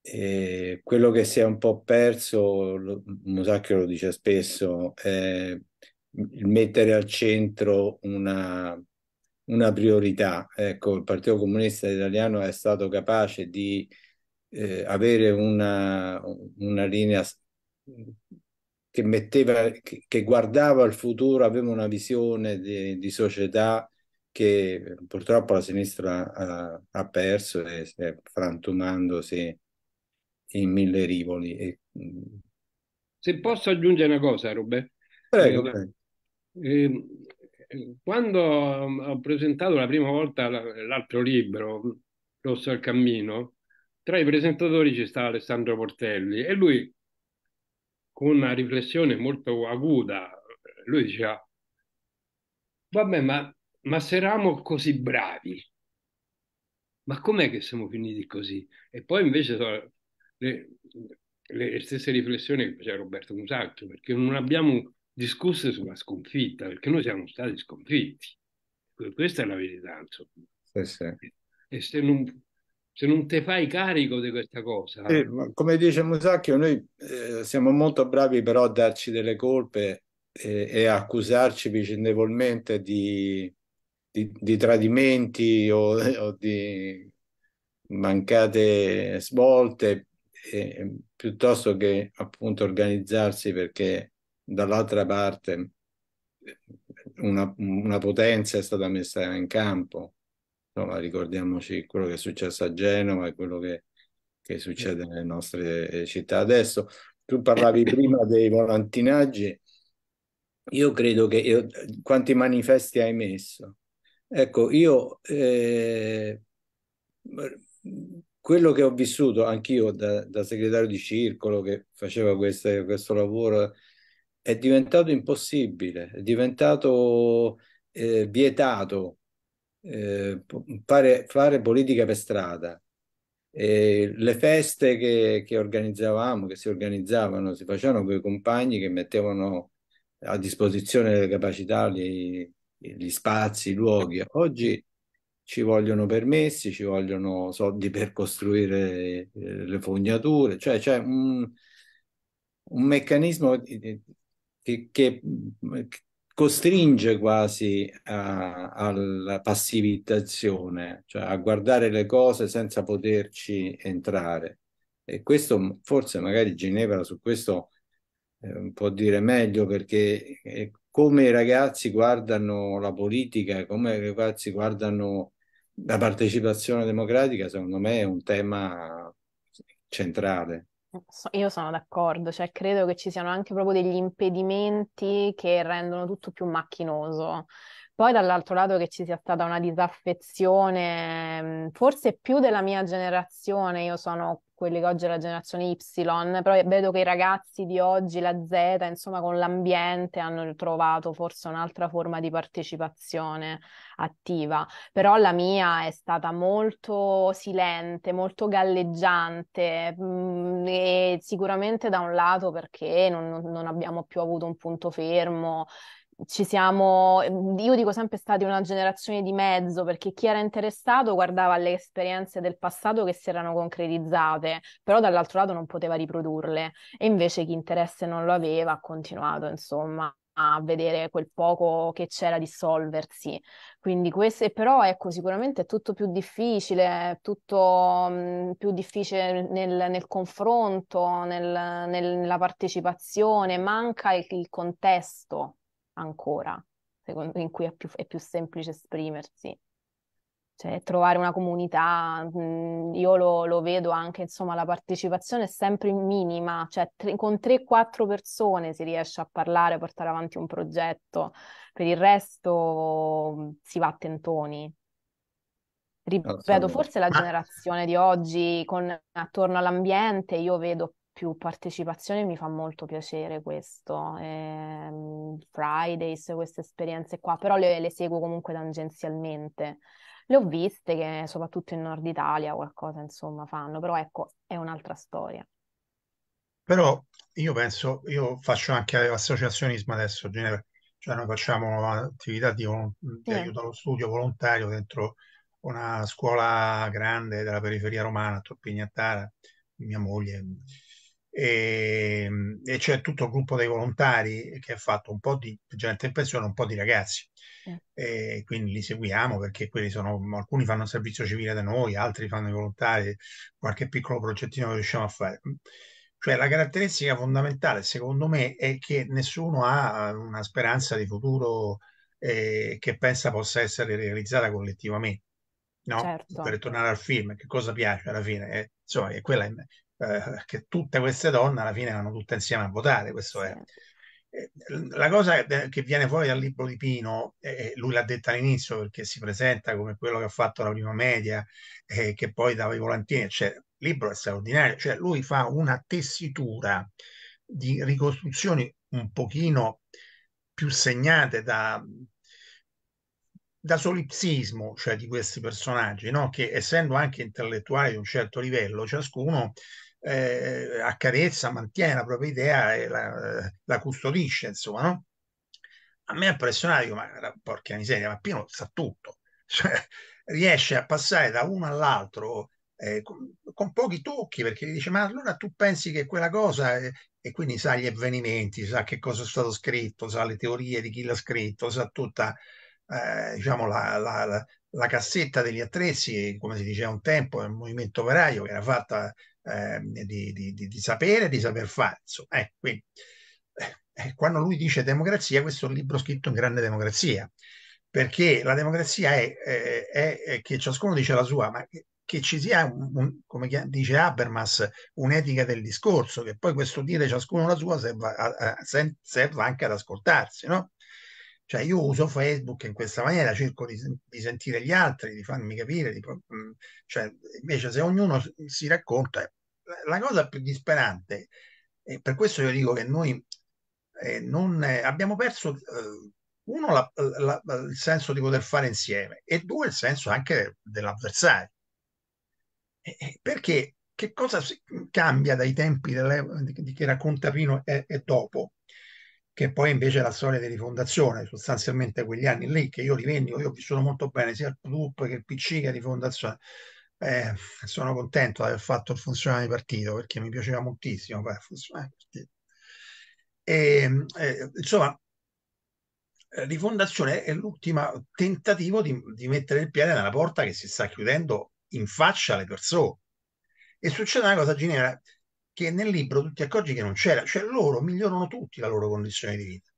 eh, quello che si è un po' perso, lo, Musacchio lo dice spesso, eh, mettere al centro una, una, priorità. Ecco, il Partito Comunista Italiano è stato capace di eh, avere una, una linea che, metteva, che, guardava al futuro, aveva una visione di, di, società che purtroppo la sinistra ha, ha perso e si è frantumandosi in mille rivoli. E... Mm. Se posso aggiungere una cosa, Robert. Prego, eh, prego. Eh, quando ho presentato la prima volta l'altro libro, Rosso al Cammino, tra i presentatori ci stava Alessandro Portelli e lui con una riflessione molto aguda, lui diceva, vabbè, ma, ma se eravamo così bravi, ma com'è che siamo finiti così? E poi invece sono le, le stesse riflessioni che faceva Roberto Musacchio, perché non abbiamo discusso sulla sconfitta, perché noi siamo stati sconfitti. Questa è la verità, insomma. Sì, sì. E se non se non ti fai carico di questa cosa. Eh, come dice Musacchio, noi eh, siamo molto bravi però a darci delle colpe e, e accusarci vicendevolmente di, di, di tradimenti o, o, di mancate svolte eh, piuttosto che appunto organizzarsi perché dall'altra parte una, una potenza è stata messa in campo insomma, ricordiamoci quello che è successo a Genova e quello che, che succede nelle nostre eh, città adesso. Tu parlavi prima dei volantinaggi, io credo che io, eh, quanti manifesti hai messo? Ecco, io eh, quello che ho vissuto anch'io da, da, segretario di circolo che faceva queste, questo lavoro è diventato impossibile, è diventato eh, vietato eh, fare, fare, politica per strada. E le feste che, che organizzavamo, che si organizzavano, si facevano con i compagni che mettevano a disposizione le capacità, gli, gli spazi, i luoghi. Oggi ci vogliono permessi, ci vogliono soldi per costruire eh, le fognature, cioè c'è un, un meccanismo che, che, costringe quasi a, eh, alla passivitazione, cioè a guardare le cose senza poterci entrare. E questo forse magari Ginevra su questo eh, può dire meglio perché eh, come i ragazzi guardano la politica, come i ragazzi guardano la partecipazione democratica, secondo me è un tema centrale. Io sono d'accordo, cioè credo che ci siano anche proprio degli impedimenti che rendono tutto più macchinoso. Poi dall'altro lato che ci sia stata una disaffezione, mhmm, forse più della mia generazione, io sono quelli che oggi è la generazione Y, però vedo che i ragazzi di oggi, la Z, insomma, con l'ambiente hanno trovato forse un'altra forma di partecipazione attiva. Però la mia è stata molto silente, molto galleggiante mh, mm, e sicuramente da un lato perché non, non abbiamo più avuto un punto fermo ci siamo, ehm, io dico sempre stati una generazione di mezzo, perché chi era interessato guardava alle esperienze del passato che si erano concretizzate, però dall'altro lato non poteva riprodurle e invece chi interesse non lo aveva ha continuato, insomma, a vedere quel poco che c'era dissolversi. Quindi questo, però ecco, sicuramente è tutto più difficile, tutto mh, mhmm, più difficile nel, nel confronto, nel, nel, nella partecipazione, manca il, il contesto ancora, secondo, in cui è più, è più semplice esprimersi. Cioè, trovare una comunità, mhmm, io lo, lo, vedo anche, insomma, la partecipazione è sempre minima, cioè tre, con 3-4 persone si riesce a parlare, portare avanti un progetto, per il resto mhmm, si va a tentoni. Ripeto, forse la generazione di oggi con, attorno all'ambiente, io vedo più partecipazione mi fa molto piacere questo. Ehm, Fridays, queste esperienze qua, però le, le seguo comunque tangenzialmente. Le ho viste che soprattutto in Nord Italia qualcosa insomma fanno, però ecco, è un'altra storia. Però io penso, io faccio anche associazionismo adesso, cioè noi facciamo attività di, di aiuto allo studio volontario dentro una scuola grande della periferia romana, Torpignattara, mia moglie e, ehm, e c'è tutto il gruppo dei volontari che ha fatto un po' di gente in pensione, un po' di ragazzi. Eh. quindi li seguiamo perché quelli sono, alcuni fanno servizio civile da noi, altri fanno i volontari, qualche piccolo progettino che riusciamo a fare. Cioè la caratteristica fondamentale, secondo me, è che nessuno ha eh, una speranza di futuro eh, che pensa possa essere realizzata collettivamente. No? Certo. Per tornare al film, che cosa piace alla fine? Eh, insomma, è quella eh, che tutte queste donne alla fine vanno tutte insieme a votare, questo è. Eh, la cosa che viene fuori dal libro di Pino, eh, eh, lui l'ha detta all'inizio perché si presenta come quello che ha fatto la prima media e eh, che poi dava i volantini, eccetera. Cioè, il libro è straordinario, cioè lui fa una tessitura di ricostruzioni un pochino più segnate da, da solipsismo, cioè di questi personaggi, no? che essendo anche intellettuali di un certo livello, ciascuno eh, accarezza, mantiene la propria idea e la, la custodisce, insomma, no? A me è impressionato, dico, ma porca miseria, ma Pino sa tutto, cioè, riesce a passare da uno all'altro eh, con, con, pochi tocchi, perché gli dice, ma allora tu pensi che quella cosa, è... e quindi sa gli avvenimenti, sa che cosa è stato scritto, sa le teorie di chi l'ha scritto, sa tutta, eh, diciamo, la, la, la la cassetta degli attrezzi, come si diceva un tempo, nel movimento operaio, che era fatta eh, di, di, di, di, sapere, di saper fare. Eh, quindi, eh, eh, quando lui dice democrazia, questo è un libro scritto in grande democrazia, perché la democrazia è, è, è che ciascuno dice la sua, ma che, che ci sia, un, un, come dice Habermas, un'etica del discorso, che poi questo dire ciascuno la sua serva, a, a, serva anche ad ascoltarsi, no? Cioè io uso Facebook in questa maniera, cerco di, di sentire gli altri, di farmi capire, di, mm, cioè invece se ognuno si racconta la cosa più disperante, e per questo io dico che noi eh, non, eh, abbiamo perso, eh, uno, la, la, il senso di poter fare insieme e due, il senso anche dell'avversario. perché che cosa cambia dai tempi di che racconta Pino e, e dopo? che poi invece è la storia di rifondazione, sostanzialmente quegli anni lì che io rivendico, io ho vissuto molto bene sia il PUP che il PC che rifondazione. Eh, sono contento di aver fatto il funzionario di partito perché mi piaceva moltissimo fare il partito. E, ehm, eh, insomma, eh, Rifondazione è l'ultimo tentativo di, di, mettere il piede nella porta che si sta chiudendo in faccia alle persone. E succede una cosa genera che nel libro tu ti accorgi che non c'era, cioè loro migliorano tutti la loro condizione di vita.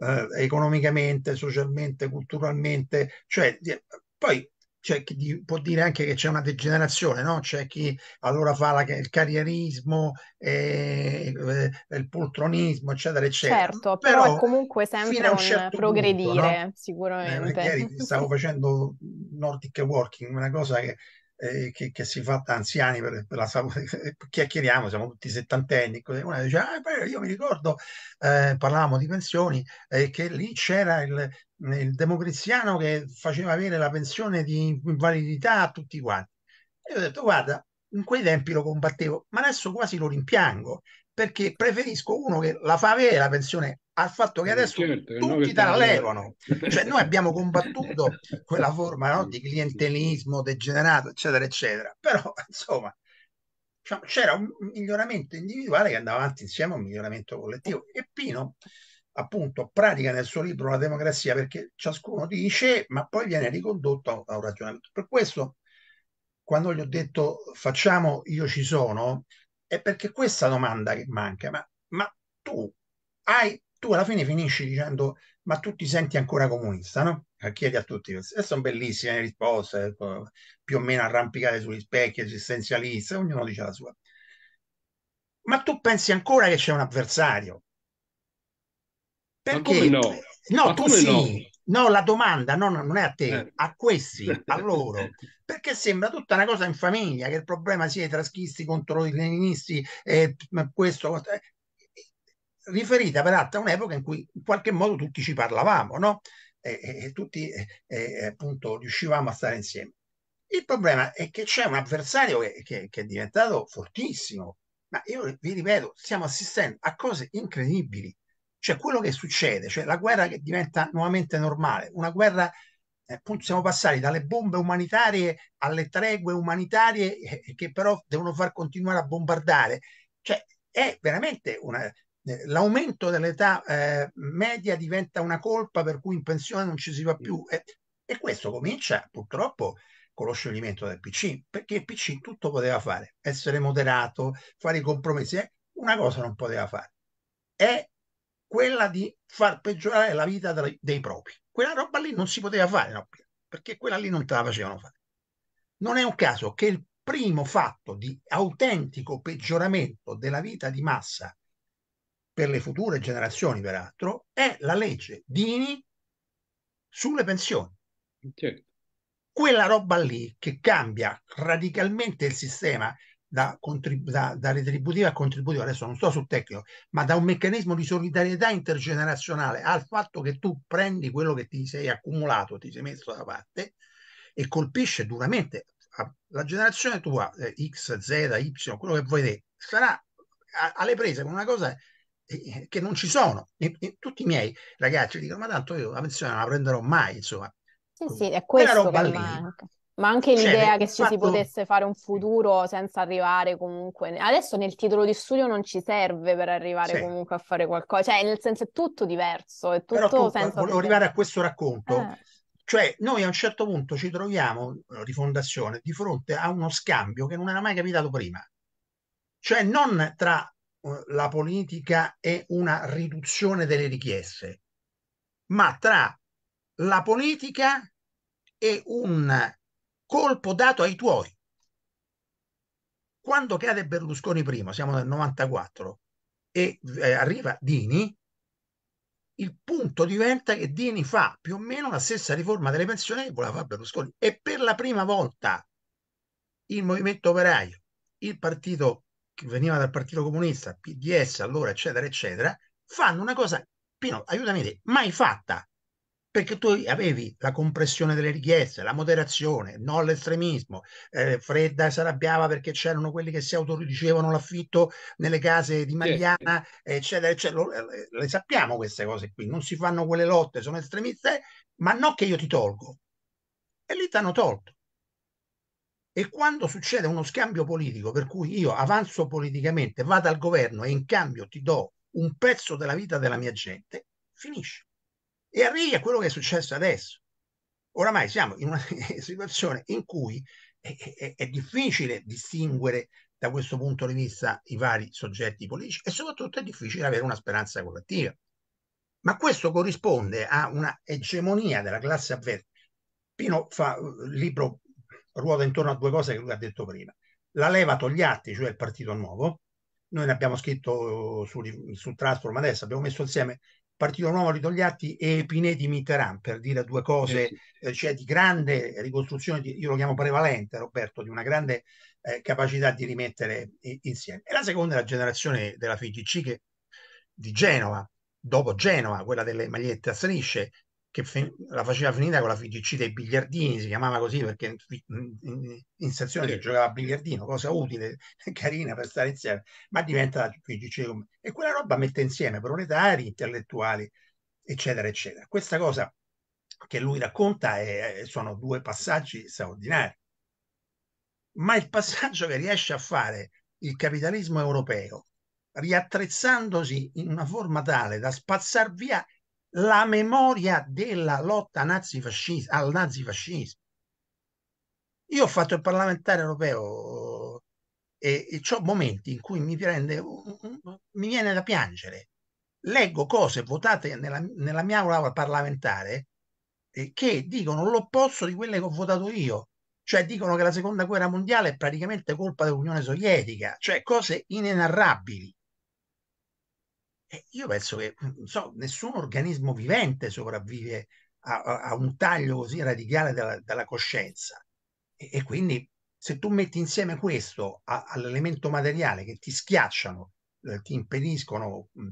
Eh, economicamente, socialmente, culturalmente, cioè poi c'è di, può dire anche che c'è una degenerazione, no? c'è chi allora fa la, il carrierismo, eh, il eh, poltronismo, eccetera, eccetera. Certo, però, però è comunque sempre un, certo progredire, punto, no? Eh, sicuramente. Eh, stavo facendo Nordic Working, una cosa che, eh, che, che si fa da anziani per, per la salute, chiacchieriamo, siamo tutti settantenni, così. Uno dice, ah, io mi ricordo, eh, parlavamo di pensioni, eh, che lì c'era il, il democristiano che faceva avere la pensione di invalidità a tutti quanti. E io ho detto, guarda, in quei tempi lo combattevo, ma adesso quasi lo rimpiango, perché preferisco uno che la fa avere la pensione al fatto che eh, adesso certo, tutti te la levano. Cioè noi abbiamo combattuto quella forma no, di clientelismo degenerato, eccetera, eccetera. Però, insomma, c'era un miglioramento individuale che andava avanti insieme a un miglioramento collettivo. E Pino appunto pratica nel suo libro la democrazia perché ciascuno dice, ma poi viene ricondotto a un ragionamento. Per questo, quando gli ho detto facciamo io ci sono, è perché questa domanda che manca, ma, ma tu hai, tu alla fine finisci dicendo, ma tu ti senti ancora comunista, no? Chiedi a tutti, e sono bellissime le risposte, eh, più o meno arrampicate sugli specchi, esistenzialiste, ognuno dice la sua. Ma tu pensi ancora che c'è un avversario? Perché? no? No, tu sì. No? no? la domanda no, non è a te, eh. a questi, a loro. Perché sembra tutta una cosa in famiglia, che il problema sia i traschisti contro i leninisti, eh, questo, eh, riferita peraltro a un'epoca in cui in qualche modo tutti ci parlavamo, no? E, e, e tutti appunto riuscivamo a stare insieme. Il problema è che c'è un avversario che, che, che è diventato fortissimo, ma io vi ripeto, stiamo assistendo a cose incredibili cioè quello che succede, cioè la guerra che diventa nuovamente normale, una guerra eh, appunto siamo passati dalle bombe umanitarie alle tregue umanitarie eh, eh, che però devono far continuare a bombardare. Cioè è veramente una... l'aumento dell'età eh, media diventa una colpa per cui in pensione non ci si va più e, e questo comincia purtroppo con lo scioglimento del PC, perché il PC tutto poteva fare, essere moderato, fare i compromessi, una cosa non poteva fare. È quella di far peggiorare la vita dei propri. Quella roba lì non si poteva fare, no? perché quella lì non te la facevano fare. Non è un caso che il primo fatto di autentico peggioramento della vita di massa per le future generazioni, peraltro, è la legge Dini sulle pensioni. Certo. Quella roba lì che cambia radicalmente il sistema da, contrib- da, da retributiva a contributiva, adesso non sto sul tecnico, ma da un meccanismo di solidarietà intergenerazionale al fatto che tu prendi quello che ti sei accumulato, ti sei messo da parte e colpisce duramente la generazione tua, eh, X, Z, Y, quello che vuoi te, sarà a, alle prese con una cosa eh, eh, che non ci sono. E, e tutti i miei ragazzi dicono, ma tanto io la pensione non la prenderò mai, insomma. Sì, sì, è questo che lì, manca ma anche cioè, l'idea che ci fatto... si potesse fare un futuro senza arrivare comunque. Adesso nel titolo di studio non ci serve per arrivare sì. comunque a fare qualcosa, cioè nel senso è tutto diverso, è tutto Però, senza. Volevo arrivare a questo racconto. Eh. Cioè, noi a un certo punto ci troviamo, Rifondazione, eh, di fronte a uno scambio che non era mai capitato prima. Cioè, non tra eh, la politica e una riduzione delle richieste, ma tra la politica e un colpo dato ai tuoi. Quando cade Berlusconi prima, siamo nel 94, e eh, arriva Dini, il punto diventa che Dini fa più o meno la stessa riforma delle pensioni che voleva fare Berlusconi e per la prima volta il movimento operaio, il partito che veniva dal Partito Comunista, PDS allora, eccetera, eccetera, fanno una cosa, Pino, aiutami te, mai fatta perché tu avevi la compressione delle richieste, la moderazione, no all'estremismo, eh, Fredda si arrabbiava perché c'erano quelli che si autoridicevano l'affitto nelle case di Magliana, sì. eccetera, eccetera. Eh, le sappiamo queste cose qui, non si fanno quelle lotte, sono estremiste, ma non che io ti tolgo. E lì ti hanno tolto. E quando succede uno scambio politico per cui io avanzo politicamente, vado al governo e in cambio ti do un pezzo della vita della mia gente, finisce. E arrivi a quello che è successo adesso. Oramai siamo in una situazione in cui è, è, è difficile distinguere da questo punto di vista i vari soggetti politici e soprattutto è difficile avere una speranza collettiva. Ma questo corrisponde a una egemonia della classe avversa. Pino fa eh, il libro ruota intorno a due cose che lui ha detto prima. La leva Togliatti, cioè il Partito Nuovo, noi ne abbiamo scritto eh, su, su Transform adesso, abbiamo messo insieme Partito Nuovo di e Pinè Mitterrand, per dire due cose, eh, eh, cioè di grande ricostruzione, di, io lo chiamo prevalente Roberto, di una grande eh, capacità di rimettere insieme. E la seconda è la generazione della FIGC che, di Genova, dopo Genova, quella delle magliette a strisce, che fe- la faceva finita con la FGC dei biliardini, si chiamava così perché in, in, in stazione che giocava a biliardino, cosa utile, carina per stare insieme, ma diventa la FGC e quella roba mette insieme proletari, intellettuali, eccetera, eccetera. Questa cosa che lui racconta è, sono due passaggi straordinari, ma il passaggio che riesce a fare il capitalismo europeo riattrezzandosi in una forma tale da spazzar via la memoria della lotta nazifascista, al nazifascismo. Io ho fatto il parlamentare europeo e, e ho momenti in cui mi, prende, mi viene da piangere. Leggo cose votate nella, nella mia aula parlamentare eh, che dicono l'opposto di quelle che ho votato io, cioè dicono che la seconda guerra mondiale è praticamente colpa dell'Unione Sovietica, cioè cose inenarrabili io penso che mm, so, nessun organismo vivente sopravvive a, a, a, un taglio così radicale della, dalla coscienza. E, e, quindi se tu metti insieme questo all'elemento materiale che ti schiacciano, eh, ti impediscono mm,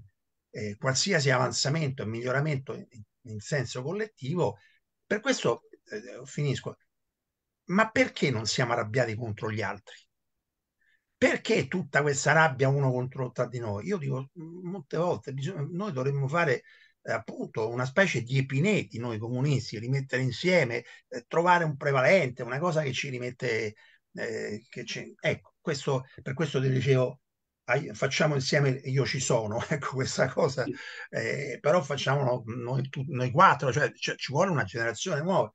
eh, qualsiasi avanzamento e miglioramento in, in, senso collettivo, per questo eh, finisco. Ma perché non siamo arrabbiati contro gli altri? Perché tutta questa rabbia uno contro tra di noi? Io dico mhmm, molte volte, bisogna, noi dovremmo fare eh, appunto una specie di epineti noi comunisti, rimettere insieme, eh, trovare un prevalente, una cosa che ci rimette, eh, che ci, ecco, questo, per questo ti dicevo facciamo insieme io ci sono ecco questa cosa eh, però facciamo noi, noi quattro cioè, cioè, ci vuole una generazione nuova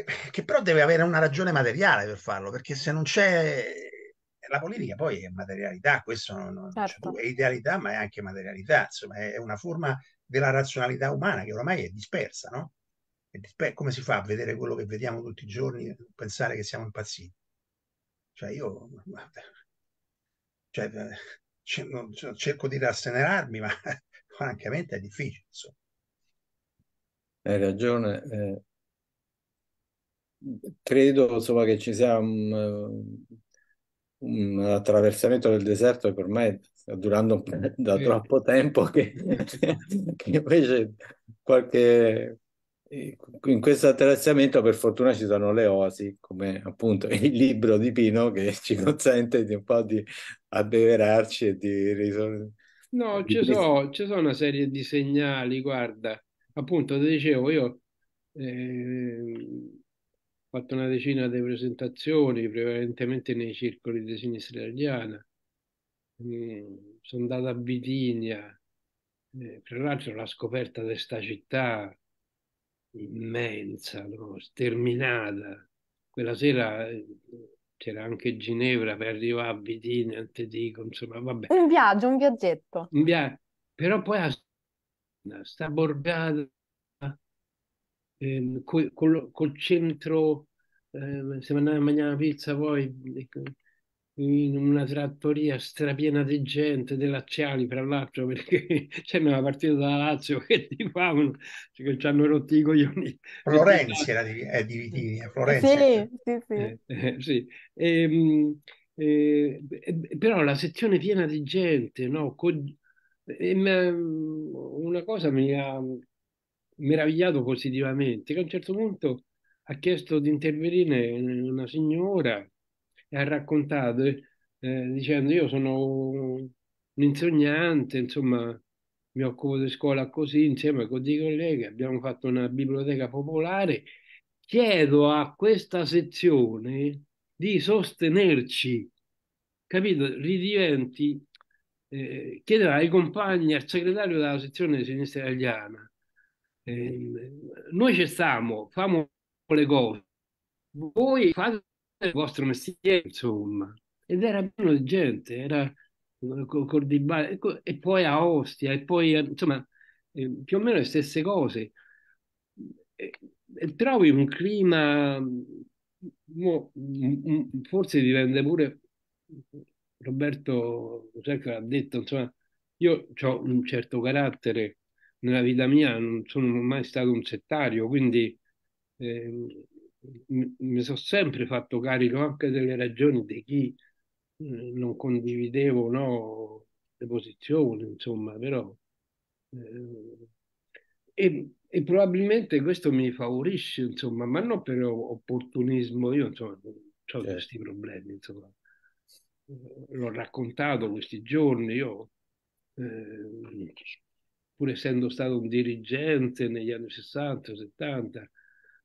che, che però deve avere una ragione materiale per farlo, perché se non c'è la politica poi è materialità, questo non, non cioè, certo. cioè, è idealità, ma è anche materialità, insomma, è, una forma della razionalità umana che ormai è dispersa, no? È disper- come si fa a vedere quello che vediamo tutti i giorni, pensare che siamo impazziti? Cioè io, guarda, cioè, cioè cerco di rassenerarmi, ma francamente è difficile, insomma. Hai ragione, eh, credo insomma, che ci sia un, un attraversamento del deserto che ormai sta durando da troppo tempo che, che invece qualche in questo attraversamento per fortuna ci sono le oasi come appunto il libro di Pino che ci consente di un po' di abbeverarci e di risolvere no ci sono so una serie di segnali guarda appunto ti dicevo io eh, fatto una decina di presentazioni, prevalentemente nei circoli di sinistra italiana. Mm, sono andato a Bitinia, tra eh, l'altro la scoperta di questa città immensa, no? sterminata. Quella sera eh, c'era anche Ginevra per arrivare a Bitinia, non ti dico, insomma, vabbè. Un viaggio, un viaggetto. Un viaggio. Però poi a sta borgata ehm, col, col, centro, ehm, siamo andati a mangiare una pizza poi ecco, in una trattoria strapiena di gente, dei lacciali fra l'altro, perché cioè, una partita da Lazio cioè, che ti fanno, cioè, ci hanno rotto i coglioni. Florenzi era di, è di Vitinia, Florenzi. Sì, ecco. sì, sì. Eh, eh sì. Ehm, eh, eh, però la sezione piena di gente, no? Co- una cosa mi ha meravigliato positivamente, che a un certo punto ha chiesto di intervenire una signora e ha raccontato eh, dicendo io sono un insegnante, insomma mi occupo di scuola così insieme con dei colleghi, abbiamo fatto una biblioteca popolare, chiedo a questa sezione di sostenerci, capito? Ridiventi, eh, chiedeva ai compagni, al segretario della sezione sinistra italiana, Ehm, noi ci cessiamo, famo le cose, voi fate il vostro mestiere, insomma. Ed era pieno gente, era eh, Cordiba, e poi a Ostia, e poi insomma, eh, più o meno le stesse cose. E, trovi un clima, forse dipende pure, Roberto Cerca ha detto, insomma, io ho un certo carattere nella vita mia non sono mai stato un settario, quindi eh, mi, sono sempre fatto carico anche delle ragioni di chi eh, non condividevo no, le posizioni, insomma, però... Eh, e, e, probabilmente questo mi favorisce, insomma, ma non per opportunismo, io insomma, ho eh. questi problemi, insomma. Eh, l'ho raccontato questi giorni, io... Eh, pur essendo stato un dirigente negli anni 60, 70,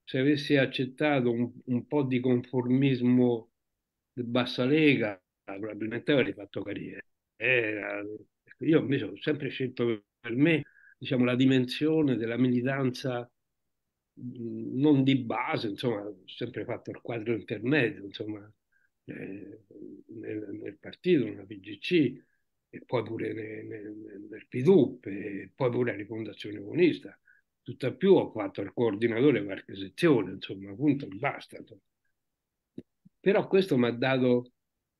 se avessi accettato un, un po' di conformismo di bassa lega, probabilmente avrei fatto carriera. Era, ecco, io invece ho sempre scelto per me diciamo, la dimensione della militanza non di base, insomma, ho sempre fatto il quadro intermedio, insomma, eh, nel, nel, partito, nella PGC, e poi pure nel, nel, nel PDUP, e poi pure alla rifondazione comunista. Tutta più ho fatto il coordinatore qualche sezione, insomma, appunto, e basta. Però questo mi ha dato,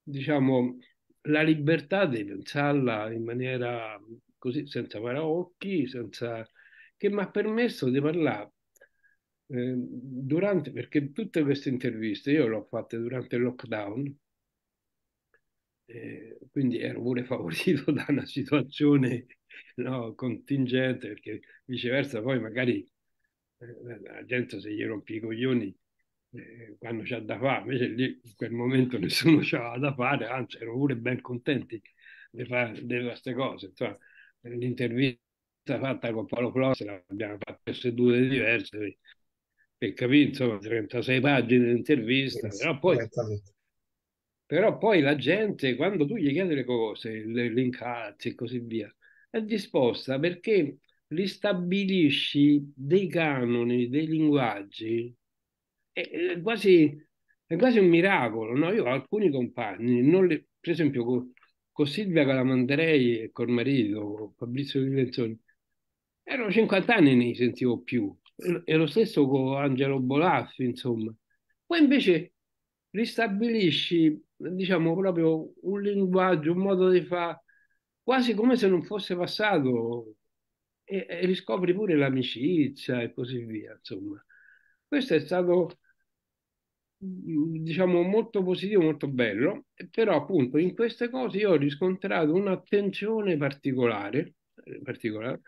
diciamo, la libertà di pensarla in maniera così, senza paraocchi, senza... che mi ha permesso di parlare eh, durante, perché tutte queste interviste io le ho fatte durante il lockdown, quindi ero pure favorito da una situazione no, contingente, perché viceversa poi magari eh, la gente se gli rompi i coglioni eh, quando c'ha da fare, invece lì in quel momento nessuno c'aveva da fare, anzi ero pure ben contenti di fare queste cose. Insomma, l'intervista fatta con Paolo Flores l'abbiamo fatta su due diverse per capire, insomma, 36 pagine di intervista, però poi però poi la gente, quando tu gli chiedi le cose, le, le incalzi e così via, è disposta perché ristabilisci dei canoni, dei linguaggi, è, è, quasi, è quasi, un miracolo. No? Io ho alcuni compagni, li, per esempio con, con Silvia Calamanderei e col marito, Fabrizio Vivenzoni, erano 50 anni e ne sentivo più, e lo stesso con Angelo Bolaffi, insomma. Poi invece ristabilisci diciamo, proprio un linguaggio, un modo di fare, quasi come se non fosse passato. E, e riscopri pure l'amicizia e così via, insomma. Questo è stato mm, diciamo molto positivo, molto bello, però appunto in queste cose io ho riscontrato un'attenzione particolare, eh, particolare.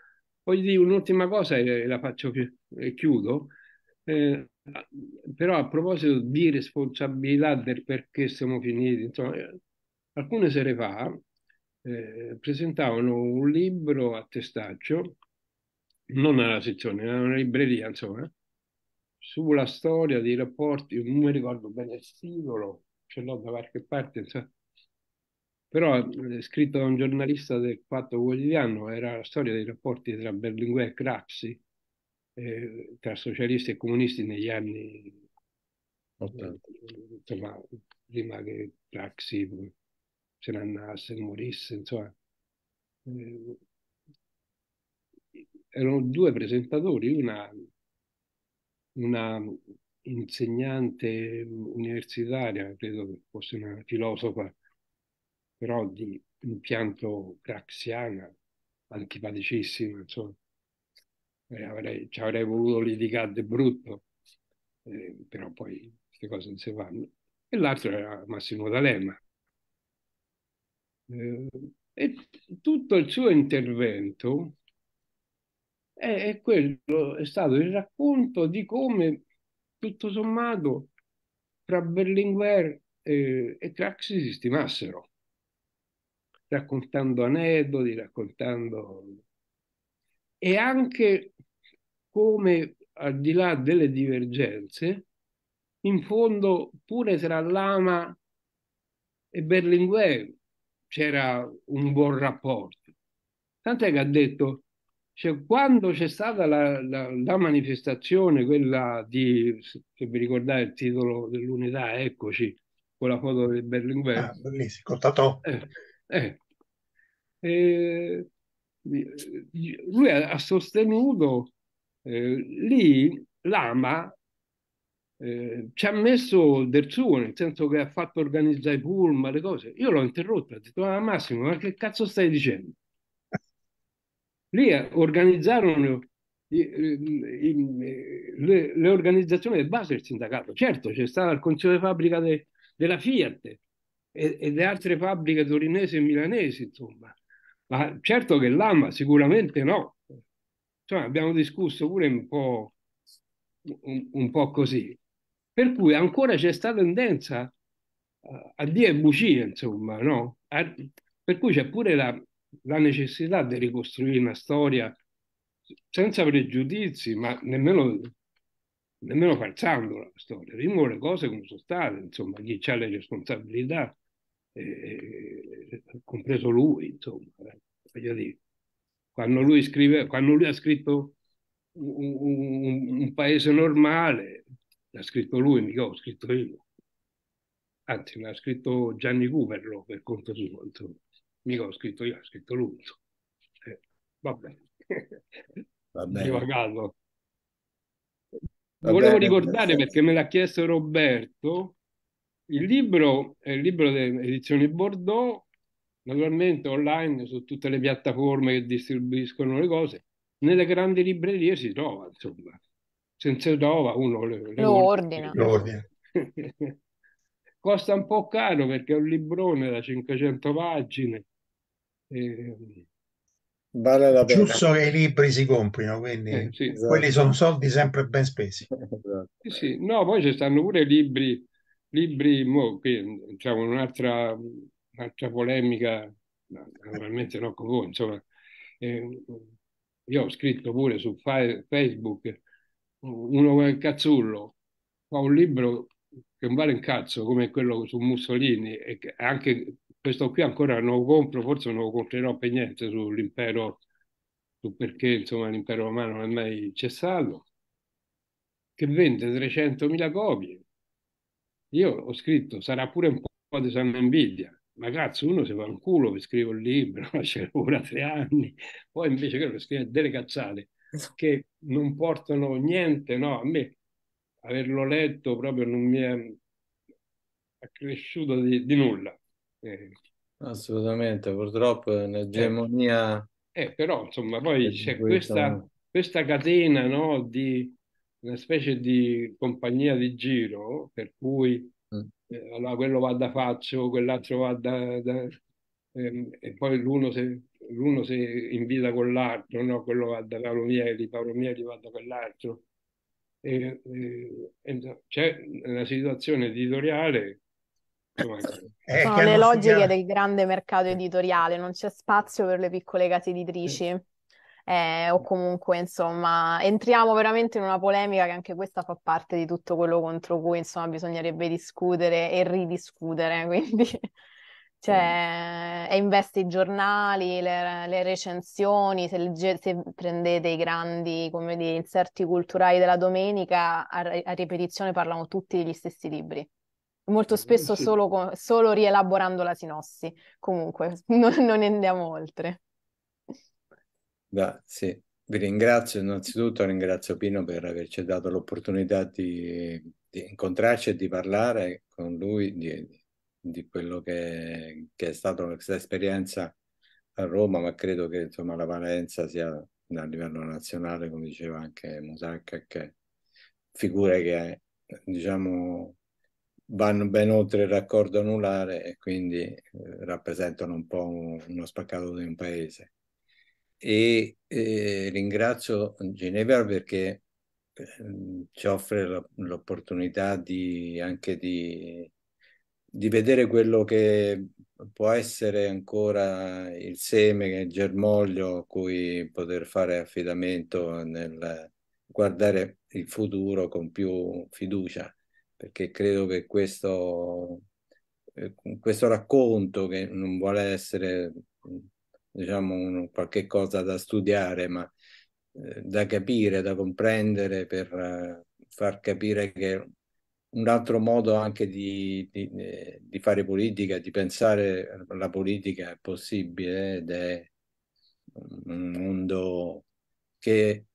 Poi di un'ultima cosa e la faccio e chiudo. Eh, però a proposito di responsabilità del perché siamo finiti, insomma, alcune sere fa eh, presentavano un libro a testaccio, non alla sezione, era una libreria, insomma, sulla storia dei rapporti, non mi ricordo bene il titolo, ce l'ho da qualche parte, insomma, però eh, scritto da un giornalista del Fatto Quotidiano, era la storia dei rapporti tra Berlinguer e Craxi, eh, tra socialisti e comunisti negli anni 80. Eh, insomma, prima che Praxi se ne andasse, morisse, insomma. Eh, erano due presentatori, una, una insegnante universitaria, credo che fosse una filosofa, però di impianto praxiana, antipaticissima, insomma, eh, avrei, ci avrei voluto litigare di brutto, eh, però poi queste cose non si fanno. E l'altro era Massimo D'Alema. Eh, e tutto il suo intervento è, è, quello, è stato il racconto di come, tutto sommato, tra Berlinguer e, eh, e Craxi si stimassero, raccontando aneddoti, raccontando e anche come al di là delle divergenze, in fondo pure tra Lama e Berlinguer c'era un buon rapporto. Tant'è che ha detto, cioè, quando c'è stata la, la, la, manifestazione, quella di, se vi ricordate il titolo dell'unità, eccoci, con la foto di Berlinguer. Ah, bellissimo, Tatò. Eh, eh, eh, lui ha sostenuto eh, lì Lama eh, ci ha messo del suo, nel senso che ha fatto organizzare i pullman, le cose. Io l'ho interrotta, ho detto, ah Massimo, ma che cazzo stai dicendo? Lì eh, organizzarono le, le, organizzazioni di base del sindacato. Certo, c'è stato il consiglio di fabbrica de, della Fiat e, e le altre fabbriche torinesi e milanesi, insomma. Ma certo che l'AMA sicuramente no. Cioè, abbiamo discusso pure un po', un, un po' così. Per cui ancora c'è stata tendenza a dire bugie, insomma, no? A, per cui c'è pure la, la necessità di ricostruire una storia senza pregiudizi, ma nemmeno nemmeno falsando la storia, dimo le cose come sono state, insomma, chi ha le responsabilità, eh, compreso lui, insomma, eh, voglio dire. Quando lui, scrive, quando lui ha scritto un, un, un, paese normale, l'ha scritto lui, mica ho scritto io. Anzi, l'ha scritto Gianni Cuperlo per conto suo, mica ho scritto io, ha scritto lui. Eh, va bene. Va bene. Volevo ricordare perché me l'ha chiesto Roberto, il libro è il libro delle edizioni Bordeaux naturalmente online su tutte le piattaforme che distribuiscono le cose, nelle grandi librerie si trova, insomma. Senza trova uno le, le lo ordina. Lo ordina. Costa un po' caro perché è un librone da 500 pagine. E... Vale la pena. Giusto che i libri si comprino, quindi eh, sì. Esatto. quelli sono soldi sempre ben spesi. Esatto. sì. No, poi ci stanno pure libri, libri mo, che, diciamo, un'altra altra polemica, naturalmente non con voi, insomma, eh, io ho scritto pure su Facebook, uno come Cazzullo fa un libro che non vale un cazzo come quello su Mussolini e anche questo qui ancora non lo compro, forse non lo comprerò per niente sull'impero, su perché insomma l'impero romano non è mai cessato, che vende 300.000 copie. Io ho scritto, sarà pure un po' di sanna invidia, ma cazzo, uno si fa un culo per scrivere un libro, c'è una tre anni, poi invece quello che scrive delle cazzate che non portano niente, no, a me averlo letto proprio non mi è accresciuto di, di nulla. Eh. Assolutamente, purtroppo è un'egemonia. eh, eh però insomma, poi c'è questa, questa catena no, di una specie di compagnia di giro per cui eh, allora quello va da faccio, quell'altro va da... da ehm, e poi l'uno si, l'uno si invita con l'altro, no? quello va da Paolo Mieli, Paolo Mieli va da quell'altro. E, eh, e, e, c'è una situazione editoriale eh, eh, sono le logiche studiato. del grande mercato editoriale, non c'è spazio per le piccole eh, case editrici eh, o comunque insomma entriamo veramente in una polemica che anche questa fa parte di tutto quello contro cui insomma bisognerebbe discutere e ridiscutere, quindi cioè, mm. investe i giornali, le, le recensioni, se, se, prendete i grandi come dire, inserti culturali della domenica, a, a ripetizione parlano tutti degli stessi libri molto eh, spesso solo, solo, rielaborando la sinossi. Comunque, non, non andiamo oltre. Va, sì. Vi ringrazio innanzitutto, ringrazio Pino per averci dato l'opportunità di, di, incontrarci e di parlare con lui di, di quello che, che, è stata questa esperienza a Roma, ma credo che insomma, la Valenza sia a livello nazionale, come diceva anche Musacca, che figure che diciamo, vanno ben oltre il raccordo anulare e quindi eh, rappresentano un po' uno spaccato di un paese e eh, ringrazio Ginevra perché ehm, ci offre l'opportunità di, anche di, di, vedere quello che può essere ancora il seme, il germoglio a cui poter fare affidamento nel guardare il futuro con più fiducia, perché credo che questo, eh, questo racconto che non vuole essere diciamo, un, qualche cosa da studiare, ma eh, da capire, da comprendere, per eh, far capire che un altro modo anche di, di, eh, di, fare politica, di pensare la politica è possibile ed è un mondo che,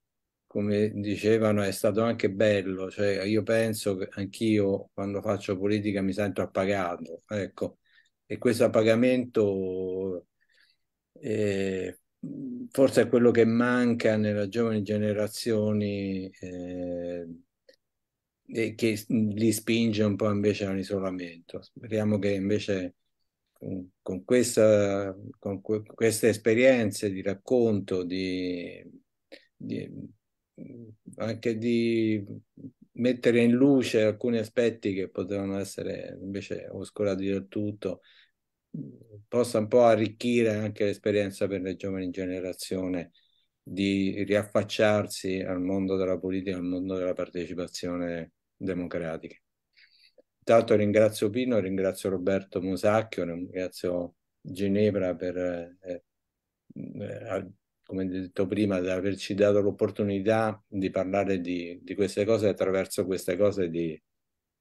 come dicevano, è stato anche bello. Cioè, io penso che anch'io quando faccio politica mi sento appagato, ecco, e questo appagamento e forse è quello che manca nelle giovani generazioni eh, e che li spinge un po' invece all'isolamento. Speriamo che invece con, questa, con que queste esperienze di racconto, di, di, anche di mettere in luce alcuni aspetti che potevano essere invece oscurati del tutto, possa un po' arricchire anche l'esperienza per le giovani generazioni di riaffacciarsi al mondo della politica, al mondo della partecipazione democratica. Intanto ringrazio Pino, ringrazio Roberto Musacchio, ringrazio Ginevra per, eh, eh, come detto prima, di averci dato l'opportunità di parlare di, di, queste cose e attraverso queste cose di,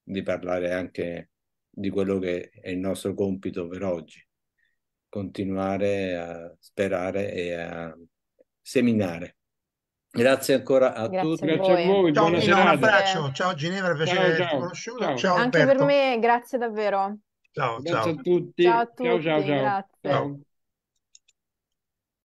di parlare anche di quello che è il nostro compito per oggi, continuare a sperare e a seminare. Grazie ancora a grazie tutti. A grazie a voi, ciao, buona serata. Un abbraccio, ciao Ginevra, piacere ciao, ciao. conosciuto. Ciao. ciao Anche per me, grazie davvero. Ciao, grazie ciao. a tutti. Ciao a tutti, ciao, ciao, ciao. ciao.